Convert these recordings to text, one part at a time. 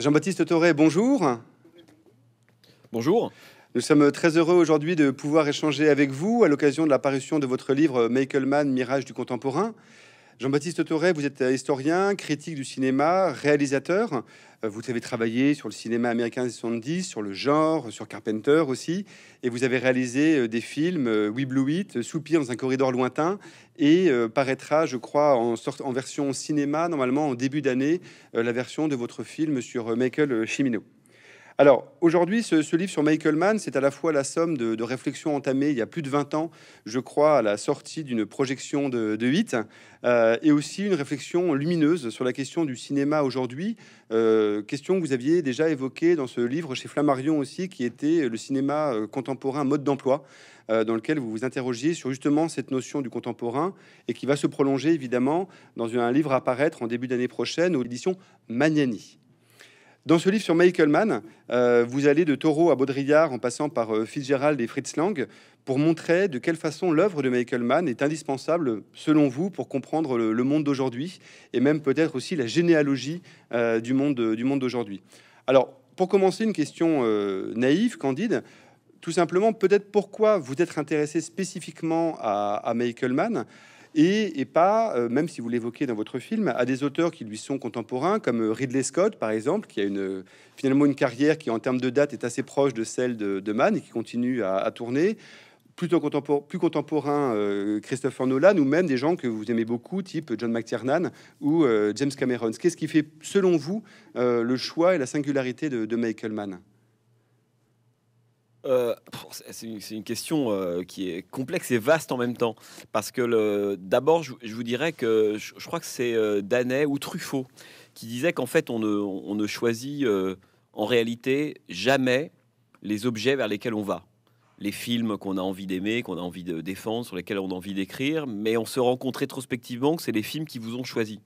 Jean-Baptiste Toré, bonjour. Bonjour. Nous sommes très heureux aujourd'hui de pouvoir échanger avec vous à l'occasion de la parution de votre livre Michael Mann, Mirage du contemporain. Jean-Baptiste toret vous êtes historien, critique du cinéma, réalisateur. Euh, vous avez travaillé sur le cinéma américain des 70, sur le genre, sur Carpenter aussi. Et vous avez réalisé euh, des films euh, We Blue It, Soupir dans un corridor lointain. Et paraîtra, je crois, en, version cinéma, normalement en début d'année, la version de votre film sur Michael Chimino. Alors aujourd'hui, ce, livre sur Michael Mann, c'est à la fois la somme de, réflexions entamées il y a plus de 20 ans, je crois, à la sortie d'une projection de, 8, euh, et aussi une réflexion lumineuse sur la question du cinéma aujourd'hui, euh, question que vous aviez déjà évoquée dans ce livre chez Flammarion aussi, qui était le cinéma euh, contemporain mode d'emploi dans lequel vous vous interrogiez sur justement cette notion du contemporain et qui va se prolonger évidemment dans un livre à paraître en début d'année prochaine aux éditions Magnani. Dans ce livre sur Michael Mann, euh, vous allez de Taureau à Baudrillard en passant par euh, Fitzgerald et Fritz Lang pour montrer de quelle façon l'œuvre de Michael Mann est indispensable, selon vous, pour comprendre le, monde d'aujourd'hui et même peut-être aussi la généalogie euh, du monde du monde d'aujourd'hui. Alors, pour commencer, une question naïve, candide. Tout simplement, peut-être pourquoi vous êtes intéressé spécifiquement à, à Michael Mann et, pas, euh, même si vous l'évoquez dans votre film, à des auteurs qui lui sont contemporains, comme euh, Ridley Scott, par exemple, qui a euh, finalement une carrière qui, en termes de date, est assez proche de celle de, Mann et qui continue à, tourner. plus contemporain Christopher Nolan ou même des gens que vous aimez beaucoup, type John McTiernan ou James Cameron. Qu'est-ce qui fait, selon vous, le choix et la singularité de Michael Mann euh, c'est une, question euh, qui est complexe et vaste en même temps. Parce que d'abord, je, vous dirais que je, crois que c'est euh, ou Truffaut qui disait qu'en fait, on ne, on ne choisit en réalité jamais les objets vers lesquels on va. Les films qu'on a envie d'aimer, qu'on a envie de défendre, sur lesquels on a envie d'écrire, mais on se rend compte rétrospectivement que c'est les films qui vous ont choisi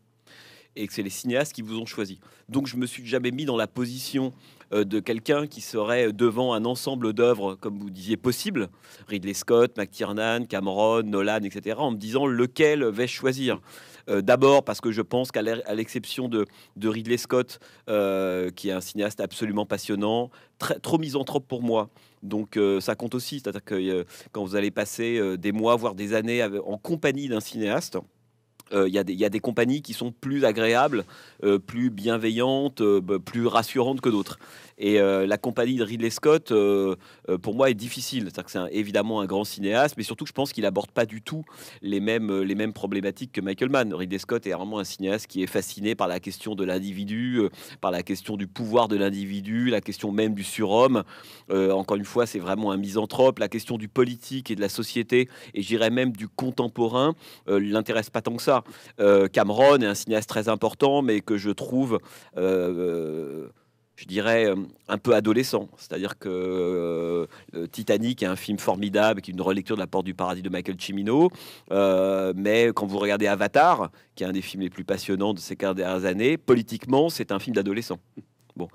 et que c'est les cinéastes qui vous ont choisi. Donc je me suis jamais mis dans la position euh, de quelqu'un qui serait devant un ensemble d'œuvres, comme vous disiez, possible, Ridley Scott, McTiernan, Cameron, Nolan, etc., en me disant lequel vais-je choisir. Euh, d'abord parce que je pense qu'à l'exception de, Ridley Scott, euh, qui est un cinéaste absolument passionnant, très, trop misanthrope pour moi. Donc ça compte aussi, c'est-à-dire que quand vous allez passer des mois, voire des années en compagnie d'un cinéaste, euh, il y, a des compagnies qui sont plus agréables, euh, plus bienveillantes, euh, bah, plus rassurantes que d'autres. Et euh, la compagnie de Ridley Scott, euh, euh, pour moi, est difficile. C'est-à-dire que c'est évidemment un grand cinéaste, mais surtout, je pense qu'il aborde pas du tout les mêmes, les mêmes problématiques que Michael Mann. Ridley Scott est vraiment un cinéaste qui est fasciné par la question de l'individu, par la question du pouvoir de l'individu, la question même du surhomme. encore une fois, c'est vraiment un misanthrope. La question du politique et de la société, et j'irais même du contemporain, l'intéresse pas tant que ça. Cameron est un cinéaste très important, mais que je trouve je dirais, euh, un peu adolescent. C'est-à-dire que euh, Titanic est un film formidable, qui est une relecture de La Porte du Paradis de Michael Cimino. Euh, mais quand vous regardez Avatar, qui est un des films les plus passionnants de ces 15 dernières années, politiquement, c'est un film d'adolescent. Bon.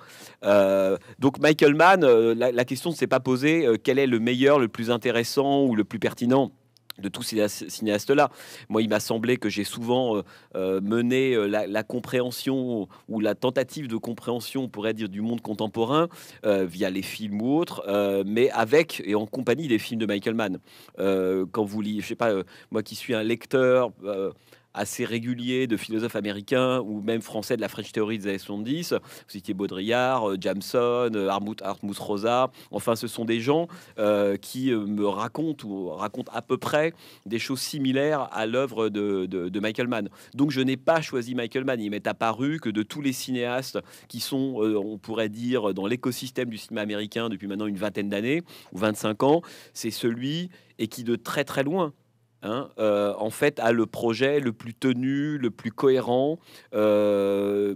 donc Michael Mann, la question ne s'est pas posée quel est le meilleur, le plus intéressant ou le plus pertinent de tous ces cinéastes-là. Moi, il m'a semblé que j'ai souvent euh, euh, mené euh, la, compréhension ou la tentative de compréhension, on pourrait dire, du monde contemporain via les films ou autres, mais avec et en compagnie des films de Michael Mann. quand vous lisez, je sais pas, moi qui suis un lecteur assez régulier de philosophes américains ou même français de la French Theory des années 70. Vous citez Baudrillard, euh, Jameson, euh, Armouth, Rosa. Enfin, ce sont des gens euh, qui me racontent ou racontent à peu près des choses similaires à l'œuvre de, Michael Mann. Donc, je n'ai pas choisi Michael Mann. Il m'est apparu que de tous les cinéastes qui sont, on pourrait dire, dans l'écosystème du cinéma américain depuis maintenant une vingtaine d'années ou 25 ans, c'est celui et qui de très très loin Hein, euh, en fait, a le projet le plus tenu, le plus cohérent, euh,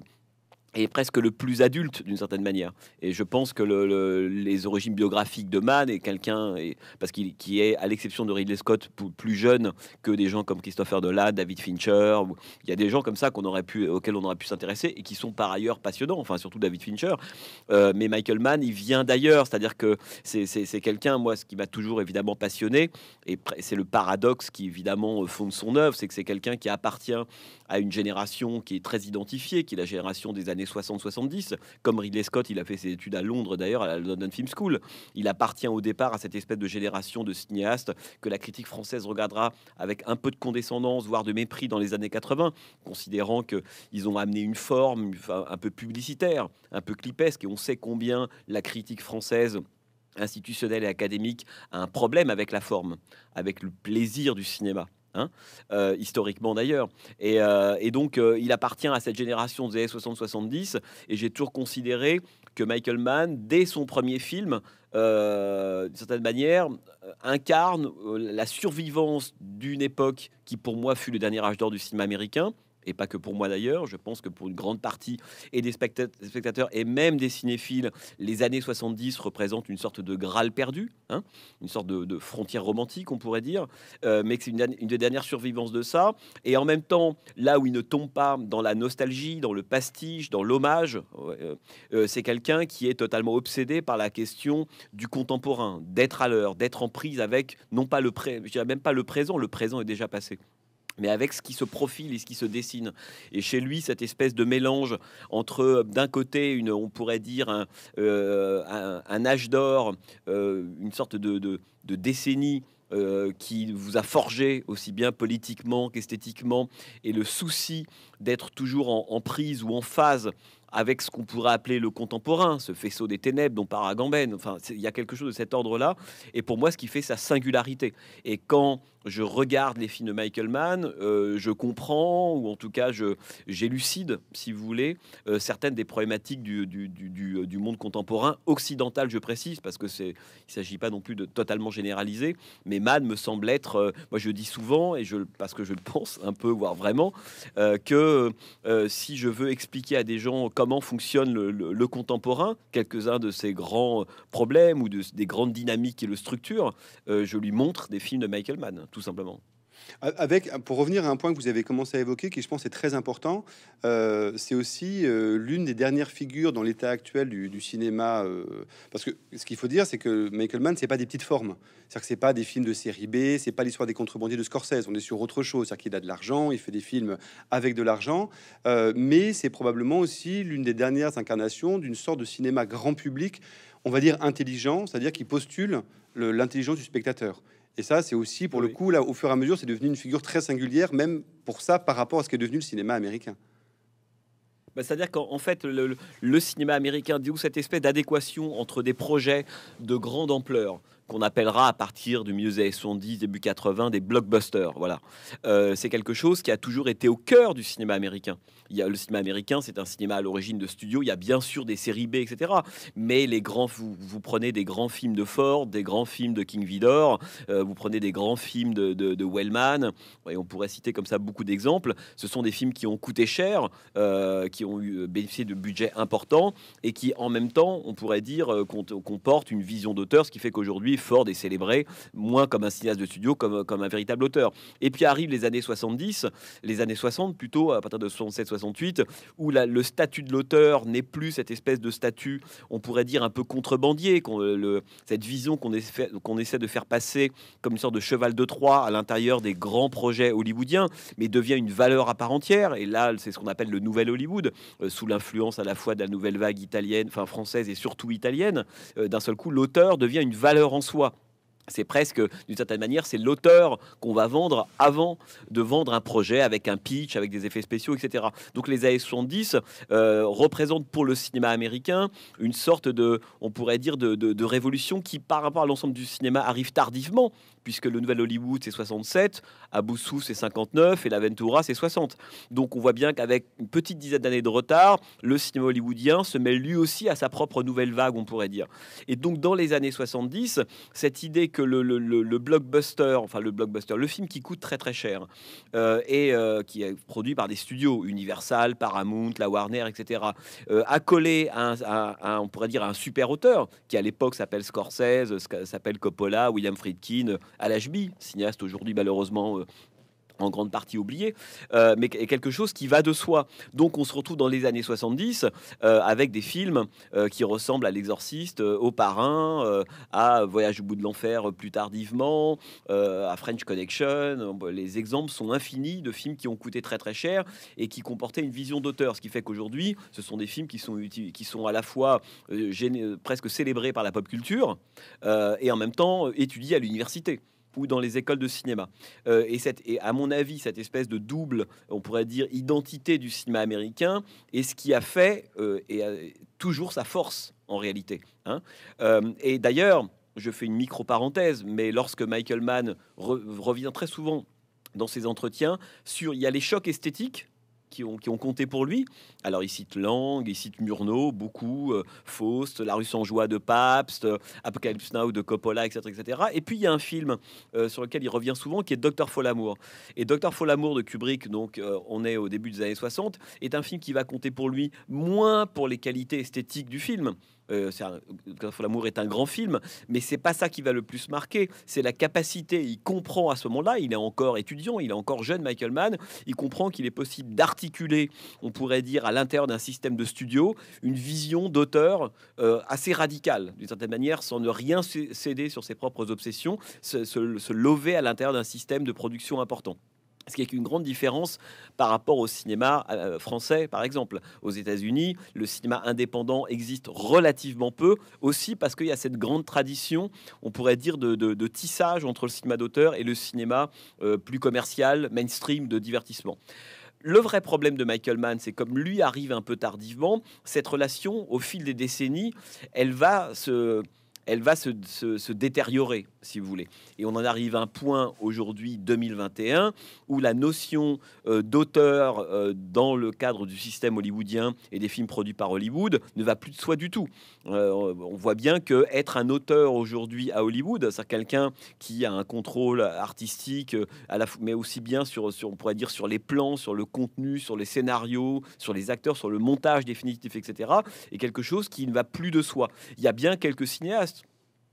est presque le plus adulte d'une certaine manière. Et je pense que le, les origines biographiques de Mann est quelqu'un, parce qu'il qui est, à l'exception de Ridley Scott, plus jeune que des gens comme Christopher Nolan, David Fincher. Il y a des gens comme ça qu'on aurait pu, auxquels on aurait pu s'intéresser et qui sont par ailleurs passionnants. Enfin, surtout David Fincher. Euh, mais Michael Mann, il vient d'ailleurs. C'est-à-dire que c'est quelqu'un, moi, ce qui m'a toujours évidemment passionné, et c'est le paradoxe qui évidemment euh, fonde son œuvre, c'est que c'est quelqu'un qui appartient à une génération qui est très identifiée, qui est la génération des années années 60-70. Comme Ridley Scott, il a fait ses études à Londres d'ailleurs, à la London Film School. Il appartient au départ à cette espèce de génération de cinéastes que la critique française regardera avec un peu de condescendance, voire de mépris dans les années 80, considérant qu'ils ont amené une forme un peu publicitaire, un peu clipesque, et on sait combien la critique française institutionnelle et académique a un problème avec la forme, avec le plaisir du cinéma. Hein, euh, historiquement d'ailleurs. Et, euh, donc, euh, il appartient à cette génération des années 60-70. Et j'ai toujours considéré que Michael Mann, dès son premier film, d'une certaine manière, incarne la survivance d'une époque qui, pour moi, fut le dernier âge d'or du cinéma américain, et pas que pour moi d'ailleurs, je pense que pour une grande partie et des spectateurs et même des cinéphiles, les années 70 représentent une sorte de Graal perdu, hein, une sorte de, frontière romantique, on pourrait dire, euh, mais c'est une, des dernières survivances de ça. Et en même temps, là où il ne tombe pas dans la nostalgie, dans le pastiche, dans l'hommage, euh, euh, c'est quelqu'un qui est totalement obsédé par la question du contemporain, d'être à l'heure, d'être en prise avec non pas le même pas le présent, le présent est déjà passé mais avec ce qui se profile et ce qui se dessine. Et chez lui, cette espèce de mélange entre, euh, d'un côté, on pourrait dire un, euh, âge d'or, euh, une sorte de, décennie qui vous a forgé aussi bien politiquement qu'esthétiquement, et le souci d'être toujours en, prise ou en phase avec ce qu'on pourrait appeler le contemporain, ce faisceau des ténèbres dont part Agamben. Enfin, il y a quelque chose de cet ordre-là. Et pour moi, ce qui fait sa singularité. Et quand je regarde les films de Michael Mann, euh, je comprends, ou en tout cas, je j'élucide, si vous voulez, euh, certaines des problématiques du, du, du, euh, du, monde contemporain occidental, je précise, parce que c'est il s'agit pas non plus de totalement généraliser. Mais Mann me semble être, moi je dis souvent, et je parce que je le pense un peu, voire vraiment, que si je veux expliquer à des gens comment fonctionne le, contemporain, quelques-uns de ses grands problèmes ou de, des grandes dynamiques qui le structurent, euh, je lui montre des films de Michael Mann, tout simplement pour revenir à un point que vous avez commencé à évoquer, qui je pense est très important, euh, c'est aussi euh, l'une des dernières figures dans l'état actuel du, cinéma. Euh, parce que ce qu'il faut dire, c'est que Michael Mann, c'est pas des petites formes. C'est-à-dire que c'est pas des films de série B, c'est pas l'histoire des contrebandiers de Scorsese. On est sur autre chose. C'est-à-dire qu'il a de l'argent, il fait des films avec de l'argent, mais c'est probablement aussi l'une des dernières incarnations d'une sorte de cinéma grand public, on va dire intelligent, c'est-à-dire qui postule l'intelligence du spectateur. Et ça, c'est aussi, pour le coup, là, au fur et à mesure, c'est devenu une figure très singulière, même pour ça, par rapport à ce qu'est devenu le cinéma américain. Bah, c'est-à-dire qu'en fait, le, le, cinéma américain dit où cette espèce d'adéquation entre des projets de grande ampleur, qu'on appellera à partir du milieu des années début 80, des blockbusters. Voilà. Euh, c'est quelque chose qui a toujours été au cœur du cinéma américain. Il y a, le cinéma américain, c'est un cinéma à l'origine de studio. Il y a bien sûr des séries B, etc. Mais les grands, vous, prenez des grands films de Ford, des grands films de King Vidor, euh, vous prenez des grands films de, de, Wellman. Et on pourrait citer comme ça beaucoup d'exemples. Ce sont des films qui ont coûté cher, euh, qui ont eu, bénéficié de budgets importants et qui, en même temps, on pourrait dire, comporte une vision d'auteur, ce qui fait qu'aujourd'hui, Ford est célébré moins comme un cinéaste de studio, comme, comme un véritable auteur. Et puis arrivent les années 70, les années 60 plutôt, à partir de 67-68, où le statut de l'auteur n'est plus cette espèce de statut, on pourrait dire un peu contrebandier, qu'on, euh, le, cette vision qu'on essaie, de faire passer comme une sorte de cheval de Troie à l'intérieur des grands projets hollywoodiens, mais devient une valeur à part entière. Et là, c'est ce qu'on appelle le nouvel Hollywood, euh, sous l'influence à la fois de la nouvelle vague italienne, enfin française et surtout italienne. Euh, d'un seul coup, l'auteur devient une valeur en soi c'est presque, d'une certaine manière, c'est l'auteur qu'on va vendre avant de vendre un projet avec un pitch, avec des effets spéciaux, etc. Donc les années 70 euh, représentent pour le cinéma américain une sorte de, on pourrait dire, de, de révolution qui, par rapport à l'ensemble du cinéma, arrive tardivement, puisque le nouvel Hollywood c'est 67, Aboussou c'est 59 et la Ventura c'est 60. Donc on voit bien qu'avec une petite dizaine d'années de retard, le cinéma hollywoodien se met lui aussi à sa propre nouvelle vague, on pourrait dire. Et donc dans les années 70, cette idée que le, blockbuster, enfin le blockbuster, le film qui coûte très très cher euh, et euh, qui est produit par des studios Universal, Paramount, la Warner, etc., euh, a collé, à, un, on pourrait dire à un super auteur qui à l'époque s'appelle Scorsese, s'appelle Coppola, William Friedkin, Al Ashby, cinéaste aujourd'hui malheureusement euh, en grande partie oublié, euh, mais quelque chose qui va de soi. Donc on se retrouve dans les années 70 euh, avec des films qui ressemblent à L'Exorciste, Au Parrain, à Voyage au bout de l'enfer plus tardivement, à French Connection. Les exemples sont infinis de films qui ont coûté très très cher et qui comportaient une vision d'auteur, ce qui fait qu'aujourd'hui ce sont des films qui sont, qui sont à la fois presque célébrés par la pop culture et en même temps étudiés à l'université ou dans les écoles de cinéma. Euh, et, cette, et à mon avis, cette espèce de double, on pourrait dire, identité du cinéma américain est ce qui a fait euh, et a toujours sa force en réalité. Hein. Euh, et d'ailleurs, je fais une micro-parenthèse, mais lorsque Michael Mann revient très souvent dans ses entretiens sur il y a les chocs esthétiques qui ont, compté pour lui. Alors il cite Lang, il cite Murnau, beaucoup, euh, Faust, La rue sans joie de Pabst, euh, Apocalypse Now de Coppola, etc. etc. Et puis il y a un film euh, sur lequel il revient souvent qui est Docteur Folamour. Et Docteur Folamour de Kubrick, donc on est au début des années 60, est un film qui va compter pour lui moins pour les qualités esthétiques du film euh, L'amour est un grand film, mais c'est pas ça qui va le plus marquer. C'est la capacité. Il comprend à ce moment-là, il est encore étudiant, il est encore jeune, Michael Mann. Il comprend qu'il est possible d'articuler, on pourrait dire, à l'intérieur d'un système de studio, une vision d'auteur euh, assez radicale, d'une certaine manière, sans ne rien céder sur ses propres obsessions, se lever à l'intérieur d'un système de production important. Ce qui est une grande différence par rapport au cinéma euh, français, par exemple. Aux États-Unis, le cinéma indépendant existe relativement peu, aussi parce qu'il y a cette grande tradition, on pourrait dire, de, tissage entre le cinéma d'auteur et le cinéma euh, plus commercial, mainstream, de divertissement. Le vrai problème de Michael Mann, c'est comme lui arrive un peu tardivement, cette relation, au fil des décennies, elle va se elle va se, se, détériorer, si vous voulez. Et on en arrive à un point aujourd'hui, 2021, où la notion euh, d'auteur euh, dans le cadre du système hollywoodien et des films produits par Hollywood ne va plus de soi du tout. Euh, on voit bien que être un auteur aujourd'hui à Hollywood, c'est quelqu'un qui a un contrôle artistique, mais aussi bien sur, sur, on pourrait dire, sur les plans, sur le contenu, sur les scénarios, sur les acteurs, sur le montage définitif, etc., est quelque chose qui ne va plus de soi. Il y a bien quelques cinéastes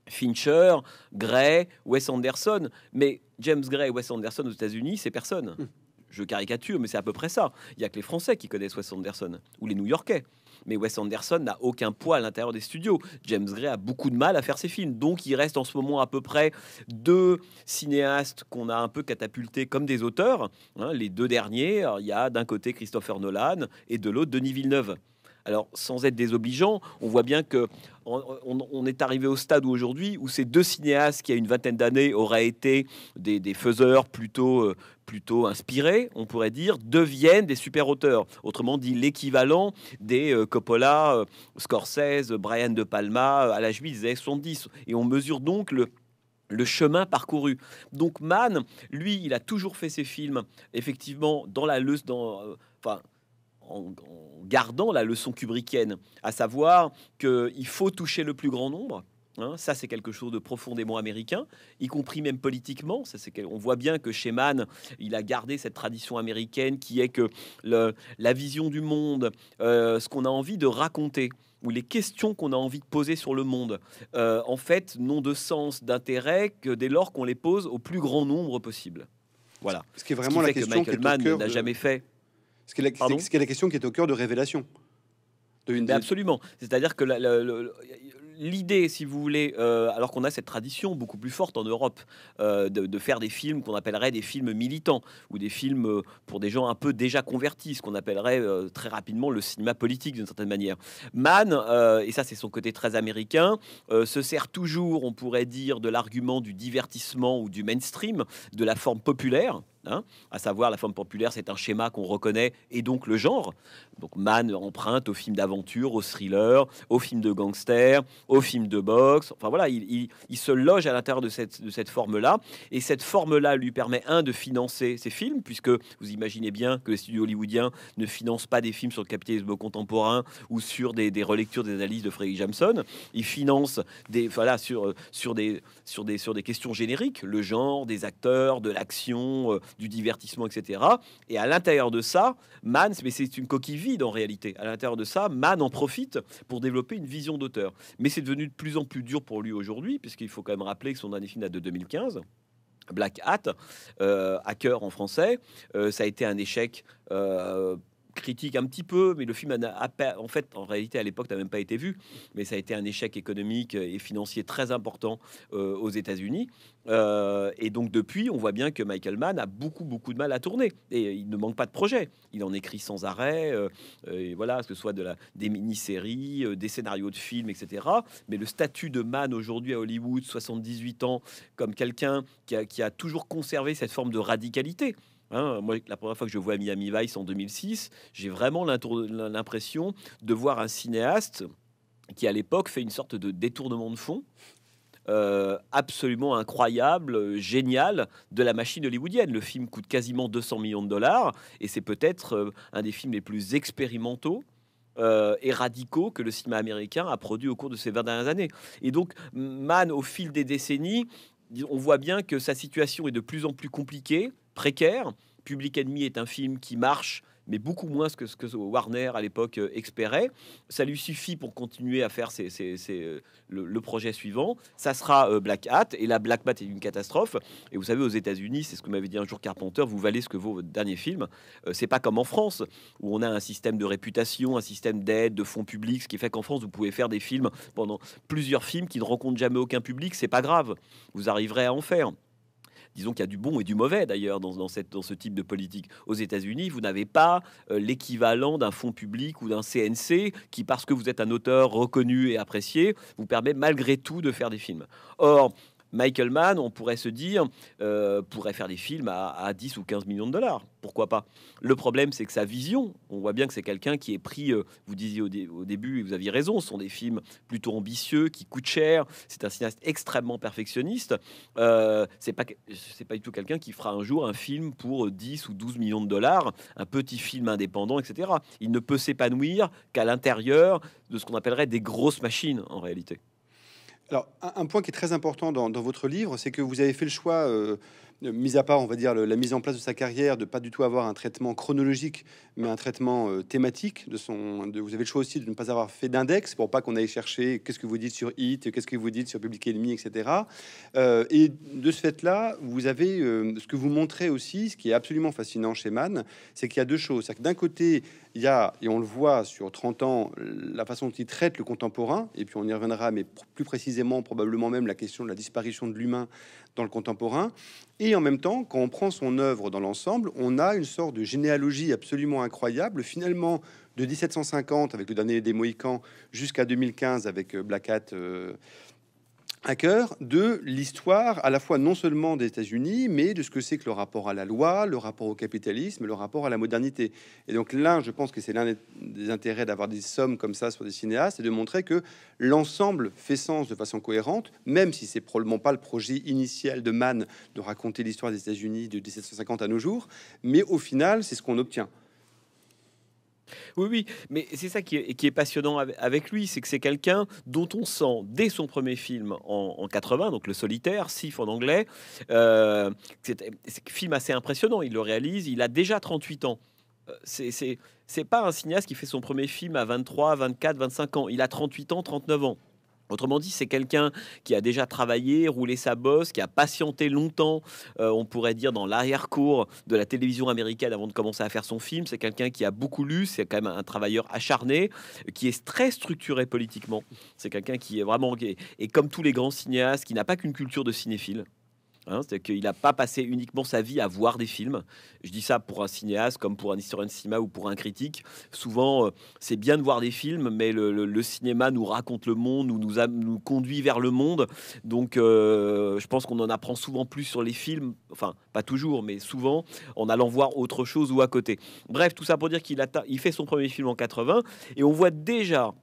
Fincher, Gray, Wes Anderson. Mais James Gray et Wes Anderson aux États-Unis, c'est personne. Hmm. Je caricature, mais c'est à peu près ça. Il y a que les Français qui connaissent Wes Anderson ou les New-Yorkais. Mais Wes Anderson n'a aucun poids à l'intérieur des studios. James Gray a beaucoup de mal à faire ses films. Donc il reste en ce moment à peu près deux cinéastes qu'on a un peu catapultés comme des auteurs. Hein. les deux derniers, il y a d'un côté Christopher Nolan et de l'autre Denis Villeneuve. Alors, sans être désobligeant, on voit bien que on, est arrivé au stade où aujourd'hui où ces deux cinéastes qui, il a une vingtaine d'années, auraient été des, faiseurs plutôt, euh, plutôt inspirés, on pourrait dire, deviennent des super-auteurs. Autrement dit, l'équivalent des euh, Coppola, euh, Scorsese, Brian De Palma, à la juillet des 70. Et on mesure donc le, chemin parcouru. Donc Mann, lui, il a toujours fait ses films, effectivement, dans la leçon, dans, enfin, en, gardant la leçon cubricaine, à savoir qu'il faut toucher le plus grand nombre. Hein, ça, c'est quelque chose de profondément américain, y compris même politiquement. Ça, on voit bien que chez Mann, il a gardé cette tradition américaine qui est que le, la vision du monde, euh, ce qu'on a envie de raconter, ou les questions qu'on a envie de poser sur le monde, euh, en fait, n'ont de sens, d'intérêt que dès lors qu'on les pose au plus grand nombre possible. Voilà. Ce qui est vraiment la question que Michael Mann n'a jamais fait. Ce qui est la, la question qui est au cœur de Révélation. Absolument. C'est-à-dire que l'idée, si vous voulez, euh, alors qu'on a cette tradition beaucoup plus forte en Europe euh, de, faire des films qu'on appellerait des films militants ou des films euh, pour des gens un peu déjà convertis, ce qu'on appellerait très rapidement le cinéma politique d'une certaine manière. Mann, et ça c'est son côté très américain, se sert toujours, on pourrait dire, de l'argument du divertissement ou du mainstream, de la forme populaire Hein, à savoir la forme populaire, c'est un schéma qu'on reconnaît et donc le genre. Donc Mann emprunte aux films d'aventure, aux thrillers, aux films de gangsters aux films de boxe. Enfin voilà, il, se loge à l'intérieur de cette, de cette forme-là. Et cette forme-là lui permet, un, de financer ses films, puisque vous imaginez bien que les studios hollywoodiens ne financent pas des films sur le capitalisme contemporain ou sur des, relectures des analyses de Frédéric Jameson. Ils financent des, voilà, sur, sur, des, sur, des, sur des questions génériques, le genre, des acteurs, de l'action, euh, du divertissement, etc. Et à l'intérieur de ça, Mann, mais c'est une coquille vide en réalité. À l'intérieur de ça, Mann en profite pour développer une vision d'auteur. Mais c'est devenu de plus en plus dur pour lui aujourd'hui, puisqu'il faut quand même rappeler que son dernier film de 2015. Black Hat, euh, hacker en français. Euh, ça a été un échec euh, critique un petit peu, mais le film en fait, en réalité, à l'époque, n'a même pas été vu, mais ça a été un échec économique euh, et financier très important euh, aux États-Unis. Euh, et donc, depuis, on voit bien que Michael Mann a beaucoup, beaucoup de mal à tourner et il ne manque pas de projets. Il en écrit sans arrêt, et voilà, que ce soit de la, des mini-séries, des scénarios de films, etc. Mais le statut de Mann aujourd'hui à Hollywood, 78 ans, comme quelqu'un qui a toujours conservé cette forme de radicalité. Hein, moi, la première fois que je vois Miami Vice en 2006, j'ai vraiment l'impression de voir un cinéaste qui, à l'époque, fait une sorte de détournement de fond euh, absolument incroyable, génial de la machine hollywoodienne. Le film coûte quasiment 200 millions de dollars et c'est peut-être euh, un des films les plus expérimentaux. Euh, et radicaux que le cinéma américain a produit au cours de ces 20 dernières années. Et donc, Mann, au fil des décennies, on voit bien que sa situation est de plus en plus compliquée, précaire. Public Enemy est un film qui marche, mais beaucoup moins que ce que Warner à l'époque euh, espérait. Ça lui suffit pour continuer à faire ses, euh, le, projet suivant. Ça sera euh, Black Hat, et là Black Hat est une catastrophe. Et vous savez, aux États-Unis, c'est ce que m'avait dit un jour Carpenter, vous valez ce que vaut votre dernier film. c'est pas comme en France où on a un système de réputation, un système d'aide, de fonds publics, ce qui fait qu'en France vous pouvez faire des films pendant plusieurs films qui ne rencontrent jamais aucun public, c'est pas grave, vous arriverez à en faire disons qu'il y a du bon et du mauvais d'ailleurs dans, dans ce type de politique. Aux États-Unis, vous n'avez pas euh, l'équivalent d'un fonds public ou d'un CNC qui, parce que vous êtes un auteur reconnu et apprécié, vous permet malgré tout de faire des films. Or, Michael Mann, on pourrait se dire, euh, pourrait faire des films à, 10 ou 15 millions de dollars. Pourquoi pas Le problème, c'est que sa vision, on voit bien que c'est quelqu'un qui est pris, euh, vous disiez au, début, et vous aviez raison, ce sont des films plutôt ambitieux, qui coûtent cher. C'est un cinéaste extrêmement perfectionniste. Euh, c'est pas, pas du tout quelqu'un qui fera un jour un film pour 10 ou 12 millions de dollars, un petit film indépendant, etc. Il ne peut s'épanouir qu'à l'intérieur de ce qu'on appellerait des grosses machines, en réalité. Alors, un, point qui est très important dans, votre livre, c'est que vous avez fait le choix euh, euh, mis à part, on va dire, la mise en place de sa carrière, de pas du tout avoir un traitement chronologique, mais un traitement euh, thématique. De son, de, vous avez le choix aussi de ne pas avoir fait d'index pour pas qu'on aille chercher qu'est-ce que vous dites sur Hit, qu'est-ce que vous dites sur Public Enemy, etc. Euh, et de ce fait-là, vous avez ce que vous montrez aussi, ce qui est absolument fascinant chez Mann, c'est qu'il y a deux choses. d'un côté, il y a, et on le voit sur 30 ans, la façon dont il traite le contemporain, et puis on y reviendra, mais plus précisément, probablement même la question de la disparition de l'humain le contemporain. Et en même temps, quand on prend son œuvre dans l'ensemble, on a une sorte de généalogie absolument incroyable, finalement de 1750 avec le dernier des Mohicans jusqu'à 2015 avec euh, Black Hat. Euh, à cœur de l'histoire à la fois non seulement des États-Unis, mais de ce que c'est que le rapport à la loi, le rapport au capitalisme, le rapport à la modernité. Et donc là, je pense que c'est l'un des intérêts d'avoir des sommes comme ça sur des cinéastes, c'est de montrer que l'ensemble fait sens de façon cohérente, même si c'est probablement pas le projet initial de Mann de raconter l'histoire des États-Unis de 1750 à nos jours, mais au final, c'est ce qu'on obtient. Oui, oui, mais c'est ça qui est, passionnant avec lui, c'est que c'est quelqu'un dont on sent dès son premier film en, 80, donc Le Solitaire, Sif en anglais, euh, c'est un film assez impressionnant, il le réalise, il a déjà 38 ans. Euh, c'est pas un cinéaste qui fait son premier film à 23, 24, 25 ans, il a 38 ans, 39 ans. Autrement dit, c'est quelqu'un qui a déjà travaillé, roulé sa bosse, qui a patienté longtemps, euh, on pourrait dire dans l'arrière-cour de la télévision américaine avant de commencer à faire son film. C'est quelqu'un qui a beaucoup lu, c'est quand même un travailleur acharné, qui est très structuré politiquement. C'est quelqu'un qui est vraiment... Et comme tous les grands cinéastes, qui n'a pas qu'une culture de cinéphile, Hein, c'est qu'il n'a pas passé uniquement sa vie à voir des films. Je dis ça pour un cinéaste, comme pour un historien de cinéma ou pour un critique. Souvent, euh, c'est bien de voir des films, mais le, cinéma nous raconte le monde, nous, nous conduit vers le monde. Donc, euh, je pense qu'on en apprend souvent plus sur les films, enfin, pas toujours, mais souvent, en allant voir autre chose ou à côté. Bref, tout ça pour dire qu'il il fait son premier film en 80, et on voit déjà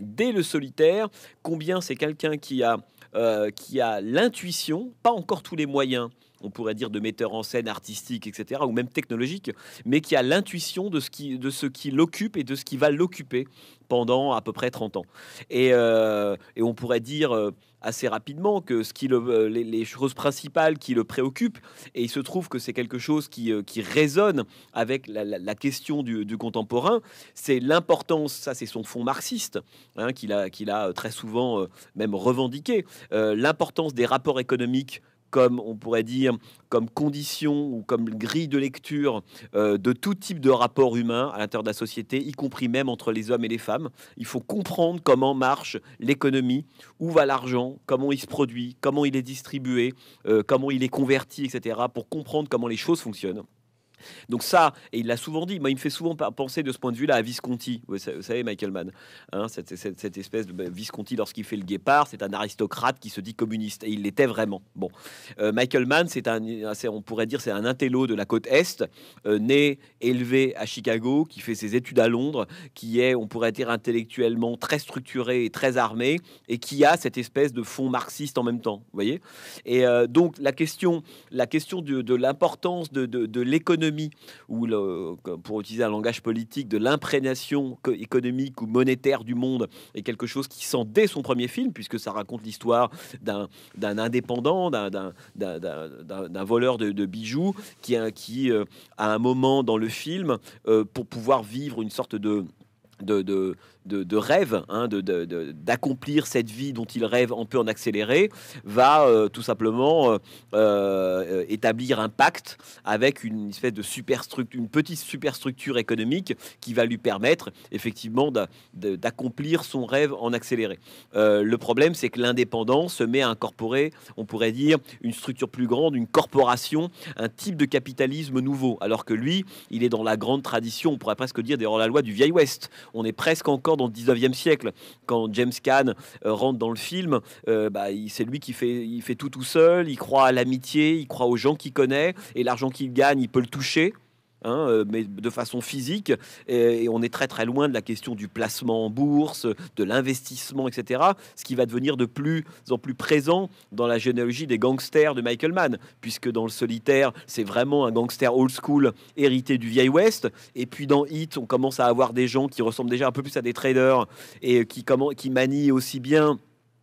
dès le solitaire, combien c'est quelqu'un qui a euh, qui a l'intuition, pas encore tous les moyens, on pourrait dire, de metteur en scène artistique, etc., ou même technologique, mais qui a l'intuition de ce qui, de ce qui l'occupe et de ce qui va l'occuper pendant à peu près 30 ans. Euh, et, on pourrait dire euh, assez rapidement que ce qui le, euh, les, choses principales qui le préoccupent, et il se trouve que c'est quelque chose qui, résonne avec la, question du, contemporain, c'est l'importance, ça c'est son fond marxiste, hein, qu'il a, très souvent même revendiqué, l'importance des rapports économiques comme, on pourrait dire, comme condition ou comme grille de lecture euh, de tout type de rapport humain à l'intérieur de la société, y compris même entre les hommes et les femmes. Il faut comprendre comment marche l'économie, où va l'argent, comment il se produit, comment il est distribué, euh, comment il est converti, etc., pour comprendre comment les choses fonctionnent. Donc ça, et il l'a souvent dit, moi, il me fait souvent penser de ce point de vue-là à Visconti. Vous savez, Michael Mann, hein, cette, espèce de ben, Visconti, lorsqu'il fait le guépard, c'est un aristocrate qui se dit communiste, et il l'était vraiment. Bon, euh, Michael Mann, c'est un, on pourrait dire, c'est un intello de la côte est, euh, né, élevé à Chicago, qui fait ses études à Londres, qui est, on pourrait dire, intellectuellement très structuré et très armé, et qui a cette espèce de fond marxiste en même temps. Vous voyez Et euh, donc la question, la question de, l'importance de l'économie ou, euh, pour utiliser un langage politique, de l'imprégnation économique ou monétaire du monde est quelque chose qui sent dès son premier film, puisque ça raconte l'histoire d'un indépendant, d'un voleur de, bijoux qui, a, qui à euh, un moment dans le film, euh, pour pouvoir vivre une sorte de, de, rêve, hein, d'accomplir cette vie dont il rêve un peu en accéléré, va euh, tout simplement euh, euh, établir un pacte avec une espèce de superstructure, une petite superstructure économique qui va lui permettre effectivement d'accomplir son rêve en accéléré. le problème, c'est que l'indépendant se met à incorporer, on pourrait dire, une structure plus grande, une corporation, un type de capitalisme nouveau, alors que lui, il est dans la grande tradition, on pourrait presque dire, derrière la loi du vieil Ouest. On est presque encore dans le 19e siècle. Quand James Caan euh, rentre dans le film, euh, bah, c'est lui qui fait, fait tout tout seul, il croit à l'amitié, il croit aux gens qu'il connaît, et l'argent qu'il gagne, il peut le toucher. Hein, euh, mais de façon physique. Et, on est très très loin de la question du placement en bourse, de l'investissement, etc. Ce qui va devenir de plus en plus présent dans la généalogie des gangsters de Michael Mann, puisque dans le solitaire, c'est vraiment un gangster old school hérité du vieil Ouest, Et puis dans Hit, on commence à avoir des gens qui ressemblent déjà un peu plus à des traders et euh, qui, comment, qui manient aussi bien,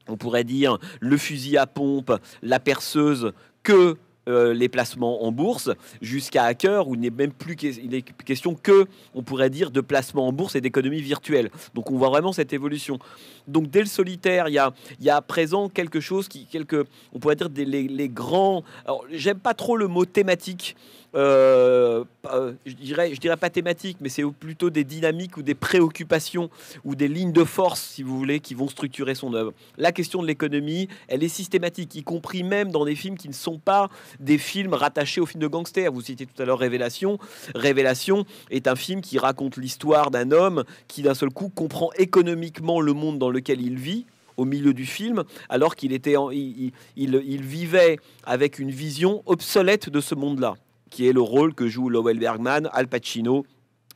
on pourrait dire, le fusil à pompe, la perceuse que euh, les placements en bourse, jusqu'à Hacker, où il n'est même plus question que, on pourrait dire, de placements en bourse et d'économie virtuelle. Donc on voit vraiment cette évolution. Donc dès le solitaire, il y a, il y à présent quelque chose qui, quelque, on pourrait dire, des, les, les grands... Alors j'aime pas trop le mot thématique. Euh, euh, je dirais, je dirais pas thématique mais c'est plutôt des dynamiques ou des préoccupations ou des lignes de force, si vous voulez, qui vont structurer son œuvre. La question de l'économie, elle est systématique, y compris même dans des films qui ne sont pas des films rattachés aux films de gangsters. Vous citiez tout à l'heure Révélation. Révélation est un film qui raconte l'histoire d'un homme qui d'un seul coup comprend économiquement le monde dans lequel il vit au milieu du film, alors qu'il était il, vivait avec une vision obsolète de ce monde-là qui est le rôle que joue Lowell Bergman, Al Pacino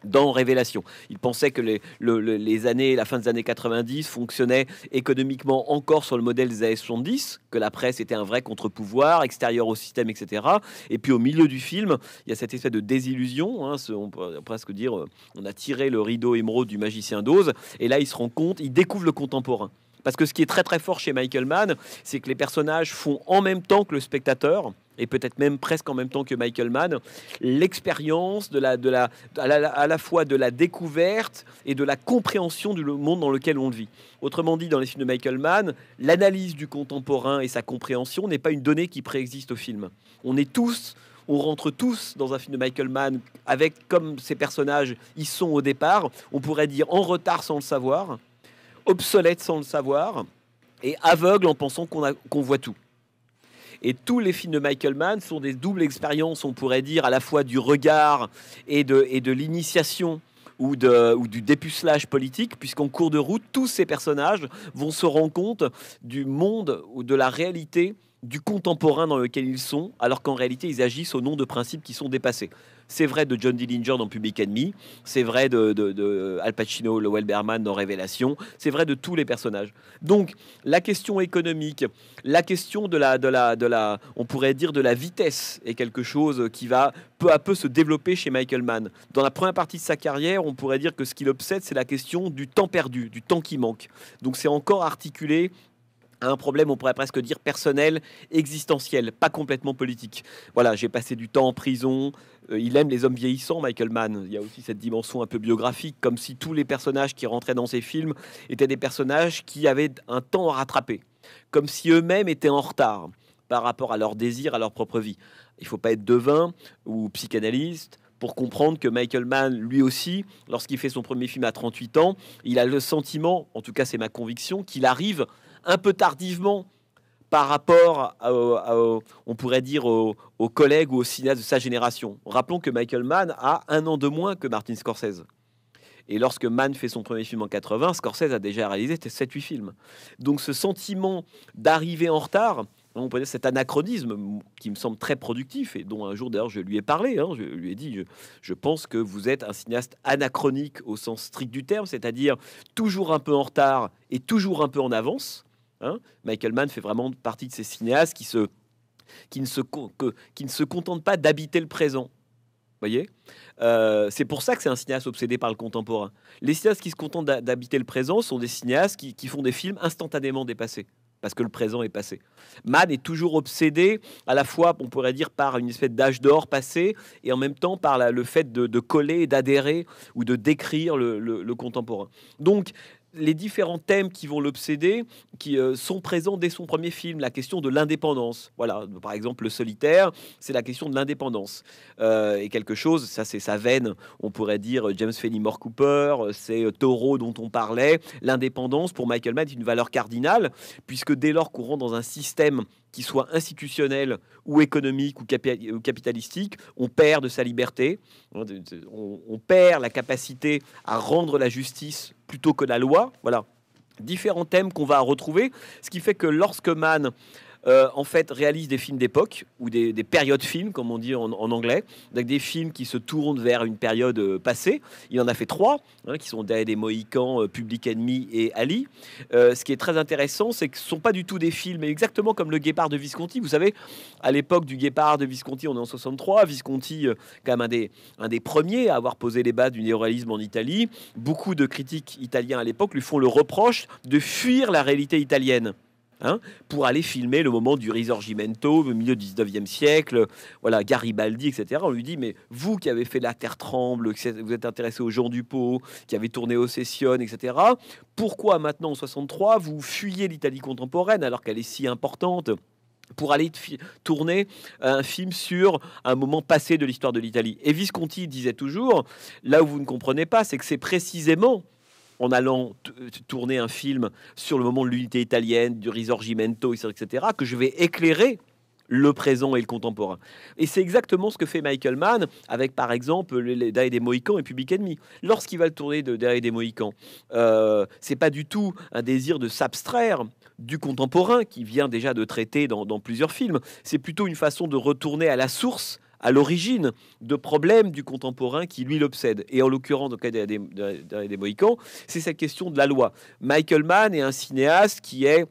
dans Révélation. Il pensait que les, années, la fin des années 90 fonctionnait économiquement encore sur le modèle des années 70, que la presse était un vrai contre-pouvoir, extérieur au système, etc. Et puis au milieu du film, il y a cette espèce de désillusion, hein, on peut presque dire, euh, on a tiré le rideau émeraude du magicien d'Oz, et là il se rend compte, il découvre le contemporain. Parce que ce qui est très très fort chez Michael Mann, c'est que les personnages font en même temps que le spectateur, et peut-être même presque en même temps que Michael Mann, l'expérience de la, de à, la, fois de la découverte et de la compréhension du monde dans lequel on vit. Autrement dit, dans les films de Michael Mann, l'analyse du contemporain et sa compréhension n'est pas une donnée qui préexiste au film. On est tous on rentre tous dans un film de Michael Mann avec comme ces personnages ils sont au départ, on pourrait dire en retard sans le savoir, obsolète sans le savoir et aveugle en pensant qu'on qu'on voit tout. Et tous les films de Michael Mann sont des doubles expériences, on pourrait dire, à la fois du regard et de, l'initiation. Ou, ou, du dépucelage politique, puisqu'en cours de route, tous ces personnages vont se rendre compte du monde ou de la réalité du contemporain dans lequel ils sont, alors qu'en réalité, ils agissent au nom de principes qui sont dépassés. C'est vrai de John Dillinger dans Public Enemy, c'est vrai de, Al Pacino, le Berman dans Révélation, c'est vrai de tous les personnages. Donc la question économique, la question de la, de la, on pourrait dire de la vitesse est quelque chose qui va peu à peu se développer chez Michael Mann. Dans la première partie de sa carrière, on pourrait dire que ce qui l'obsède, c'est la question du temps perdu, du temps qui manque. Donc c'est encore articulé un problème, on pourrait presque dire personnel, existentiel, pas complètement politique. Voilà, j'ai passé du temps en prison. Euh, il aime les hommes vieillissants, Michael Mann. Il y a aussi cette dimension un peu biographique, comme si tous les personnages qui rentraient dans ses films étaient des personnages qui avaient un temps à rattraper, comme si eux-mêmes étaient en retard par rapport à leurs désirs, à leur propre vie. Il ne faut pas être devin ou psychanalyste pour comprendre que Michael Mann, lui aussi, lorsqu'il fait son premier film à 38 ans, il a le sentiment, en tout cas c'est ma conviction, qu'il arrive un peu tardivement par rapport, à, on pourrait dire, aux, collègues ou aux cinéastes de sa génération. Rappelons que Michael Mann a un an de moins que Martin Scorsese. Et lorsque Mann fait son premier film en 80, Scorsese a déjà réalisé 7-8 films. Donc ce sentiment d'arriver en retard, on peut dire cet anachronisme qui me semble très productif et dont un jour d'ailleurs je lui ai parlé. Hein, je lui ai dit, je, pense que vous êtes un cinéaste anachronique au sens strict du terme, c'est-à-dire toujours un peu en retard et toujours un peu en avance. Hein, Michael Mann fait vraiment partie de ces cinéastes qui, se, ne, se, contentent pas d'habiter le présent. voyez euh, C'est pour ça que c'est un cinéaste obsédé par le contemporain. Les cinéastes qui se contentent d'habiter le présent sont des cinéastes qui, font des films instantanément dépassés parce que le présent est passé. Mann est toujours obsédé, à la fois, on pourrait dire, par une espèce d'âge d'or passé, et en même temps par le fait de, coller, d'adhérer ou de décrire le, le contemporain. Donc, les différents thèmes qui vont l'obséder, qui euh, sont présents dès son premier film, la question de l'indépendance. Voilà, par exemple, le solitaire, c'est la question de l'indépendance. Euh, et quelque chose, ça c'est sa veine, on pourrait dire euh, James Fenimore Cooper, c'est Taureau dont on parlait. L'indépendance, pour Michael Mann, est une valeur cardinale, puisque dès lors qu'on rentre dans un système qui soit institutionnel ou économique ou, capitalistique, on perd de sa liberté, on, on, perd la capacité à rendre la justice plutôt que la loi. Voilà. Différents thèmes qu'on va retrouver, ce qui fait que lorsque Mann euh, en fait, réalise des films d'époque ou des, périodes films, comme on dit en, anglais, des films qui se tournent vers une période euh, passée. Il en a fait trois, hein, qui sont des, des Mohicans, euh, Public Enemy et Ali. ce qui est très intéressant, c'est que ce ne sont pas du tout des films mais exactement comme Le Guépard de Visconti. Vous savez, à l'époque du Guépard de Visconti, on est en 63. Visconti, quand même un des, premiers à avoir posé les bases du néoréalisme en Italie. Beaucoup de critiques italiens à l'époque lui font le reproche de fuir la réalité italienne. Hein, pour aller filmer le moment du Risorgimento, au milieu du 19e siècle, voilà, Garibaldi, etc. On lui dit, mais vous qui avez fait la Terre tremble, vous êtes intéressé aux gens du qui avez tourné Ossession, etc., pourquoi maintenant, en 63, vous fuyez l'Italie contemporaine alors qu'elle est si importante pour aller tourner euh, un film sur un moment passé de l'histoire de l'Italie. Et Visconti disait toujours, là où vous ne comprenez pas, c'est que c'est précisément en allant tourner un film sur le moment de l'unité italienne, du Risorgimento, etc., etc., que je vais éclairer le présent et le contemporain. Et c'est exactement ce que fait Michael Mann avec, par exemple, les Daïs des Mohicans et Public Enemy. Lorsqu'il va le tourner de Derrière des Mohicans, euh, c'est pas du tout un désir de s'abstraire du contemporain qui vient déjà de traiter dans plusieurs films. C'est plutôt une façon de retourner à la source, à l'origine de problèmes du contemporain qui lui l'obsède. Et en l'occurrence, dans le cas des, Mohicans, c'est cette question de la loi. Michael Mann est un cinéaste qui est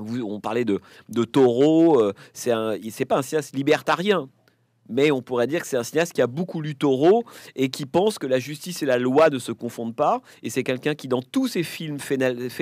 on parlait de, de Taureau, euh, c'est pas un cinéaste libertarien, mais on pourrait dire que c'est un cinéaste qui a beaucoup lu Taureau et qui pense que la justice et la loi ne se confondent pas. Et c'est quelqu'un qui, dans tous ses films, fait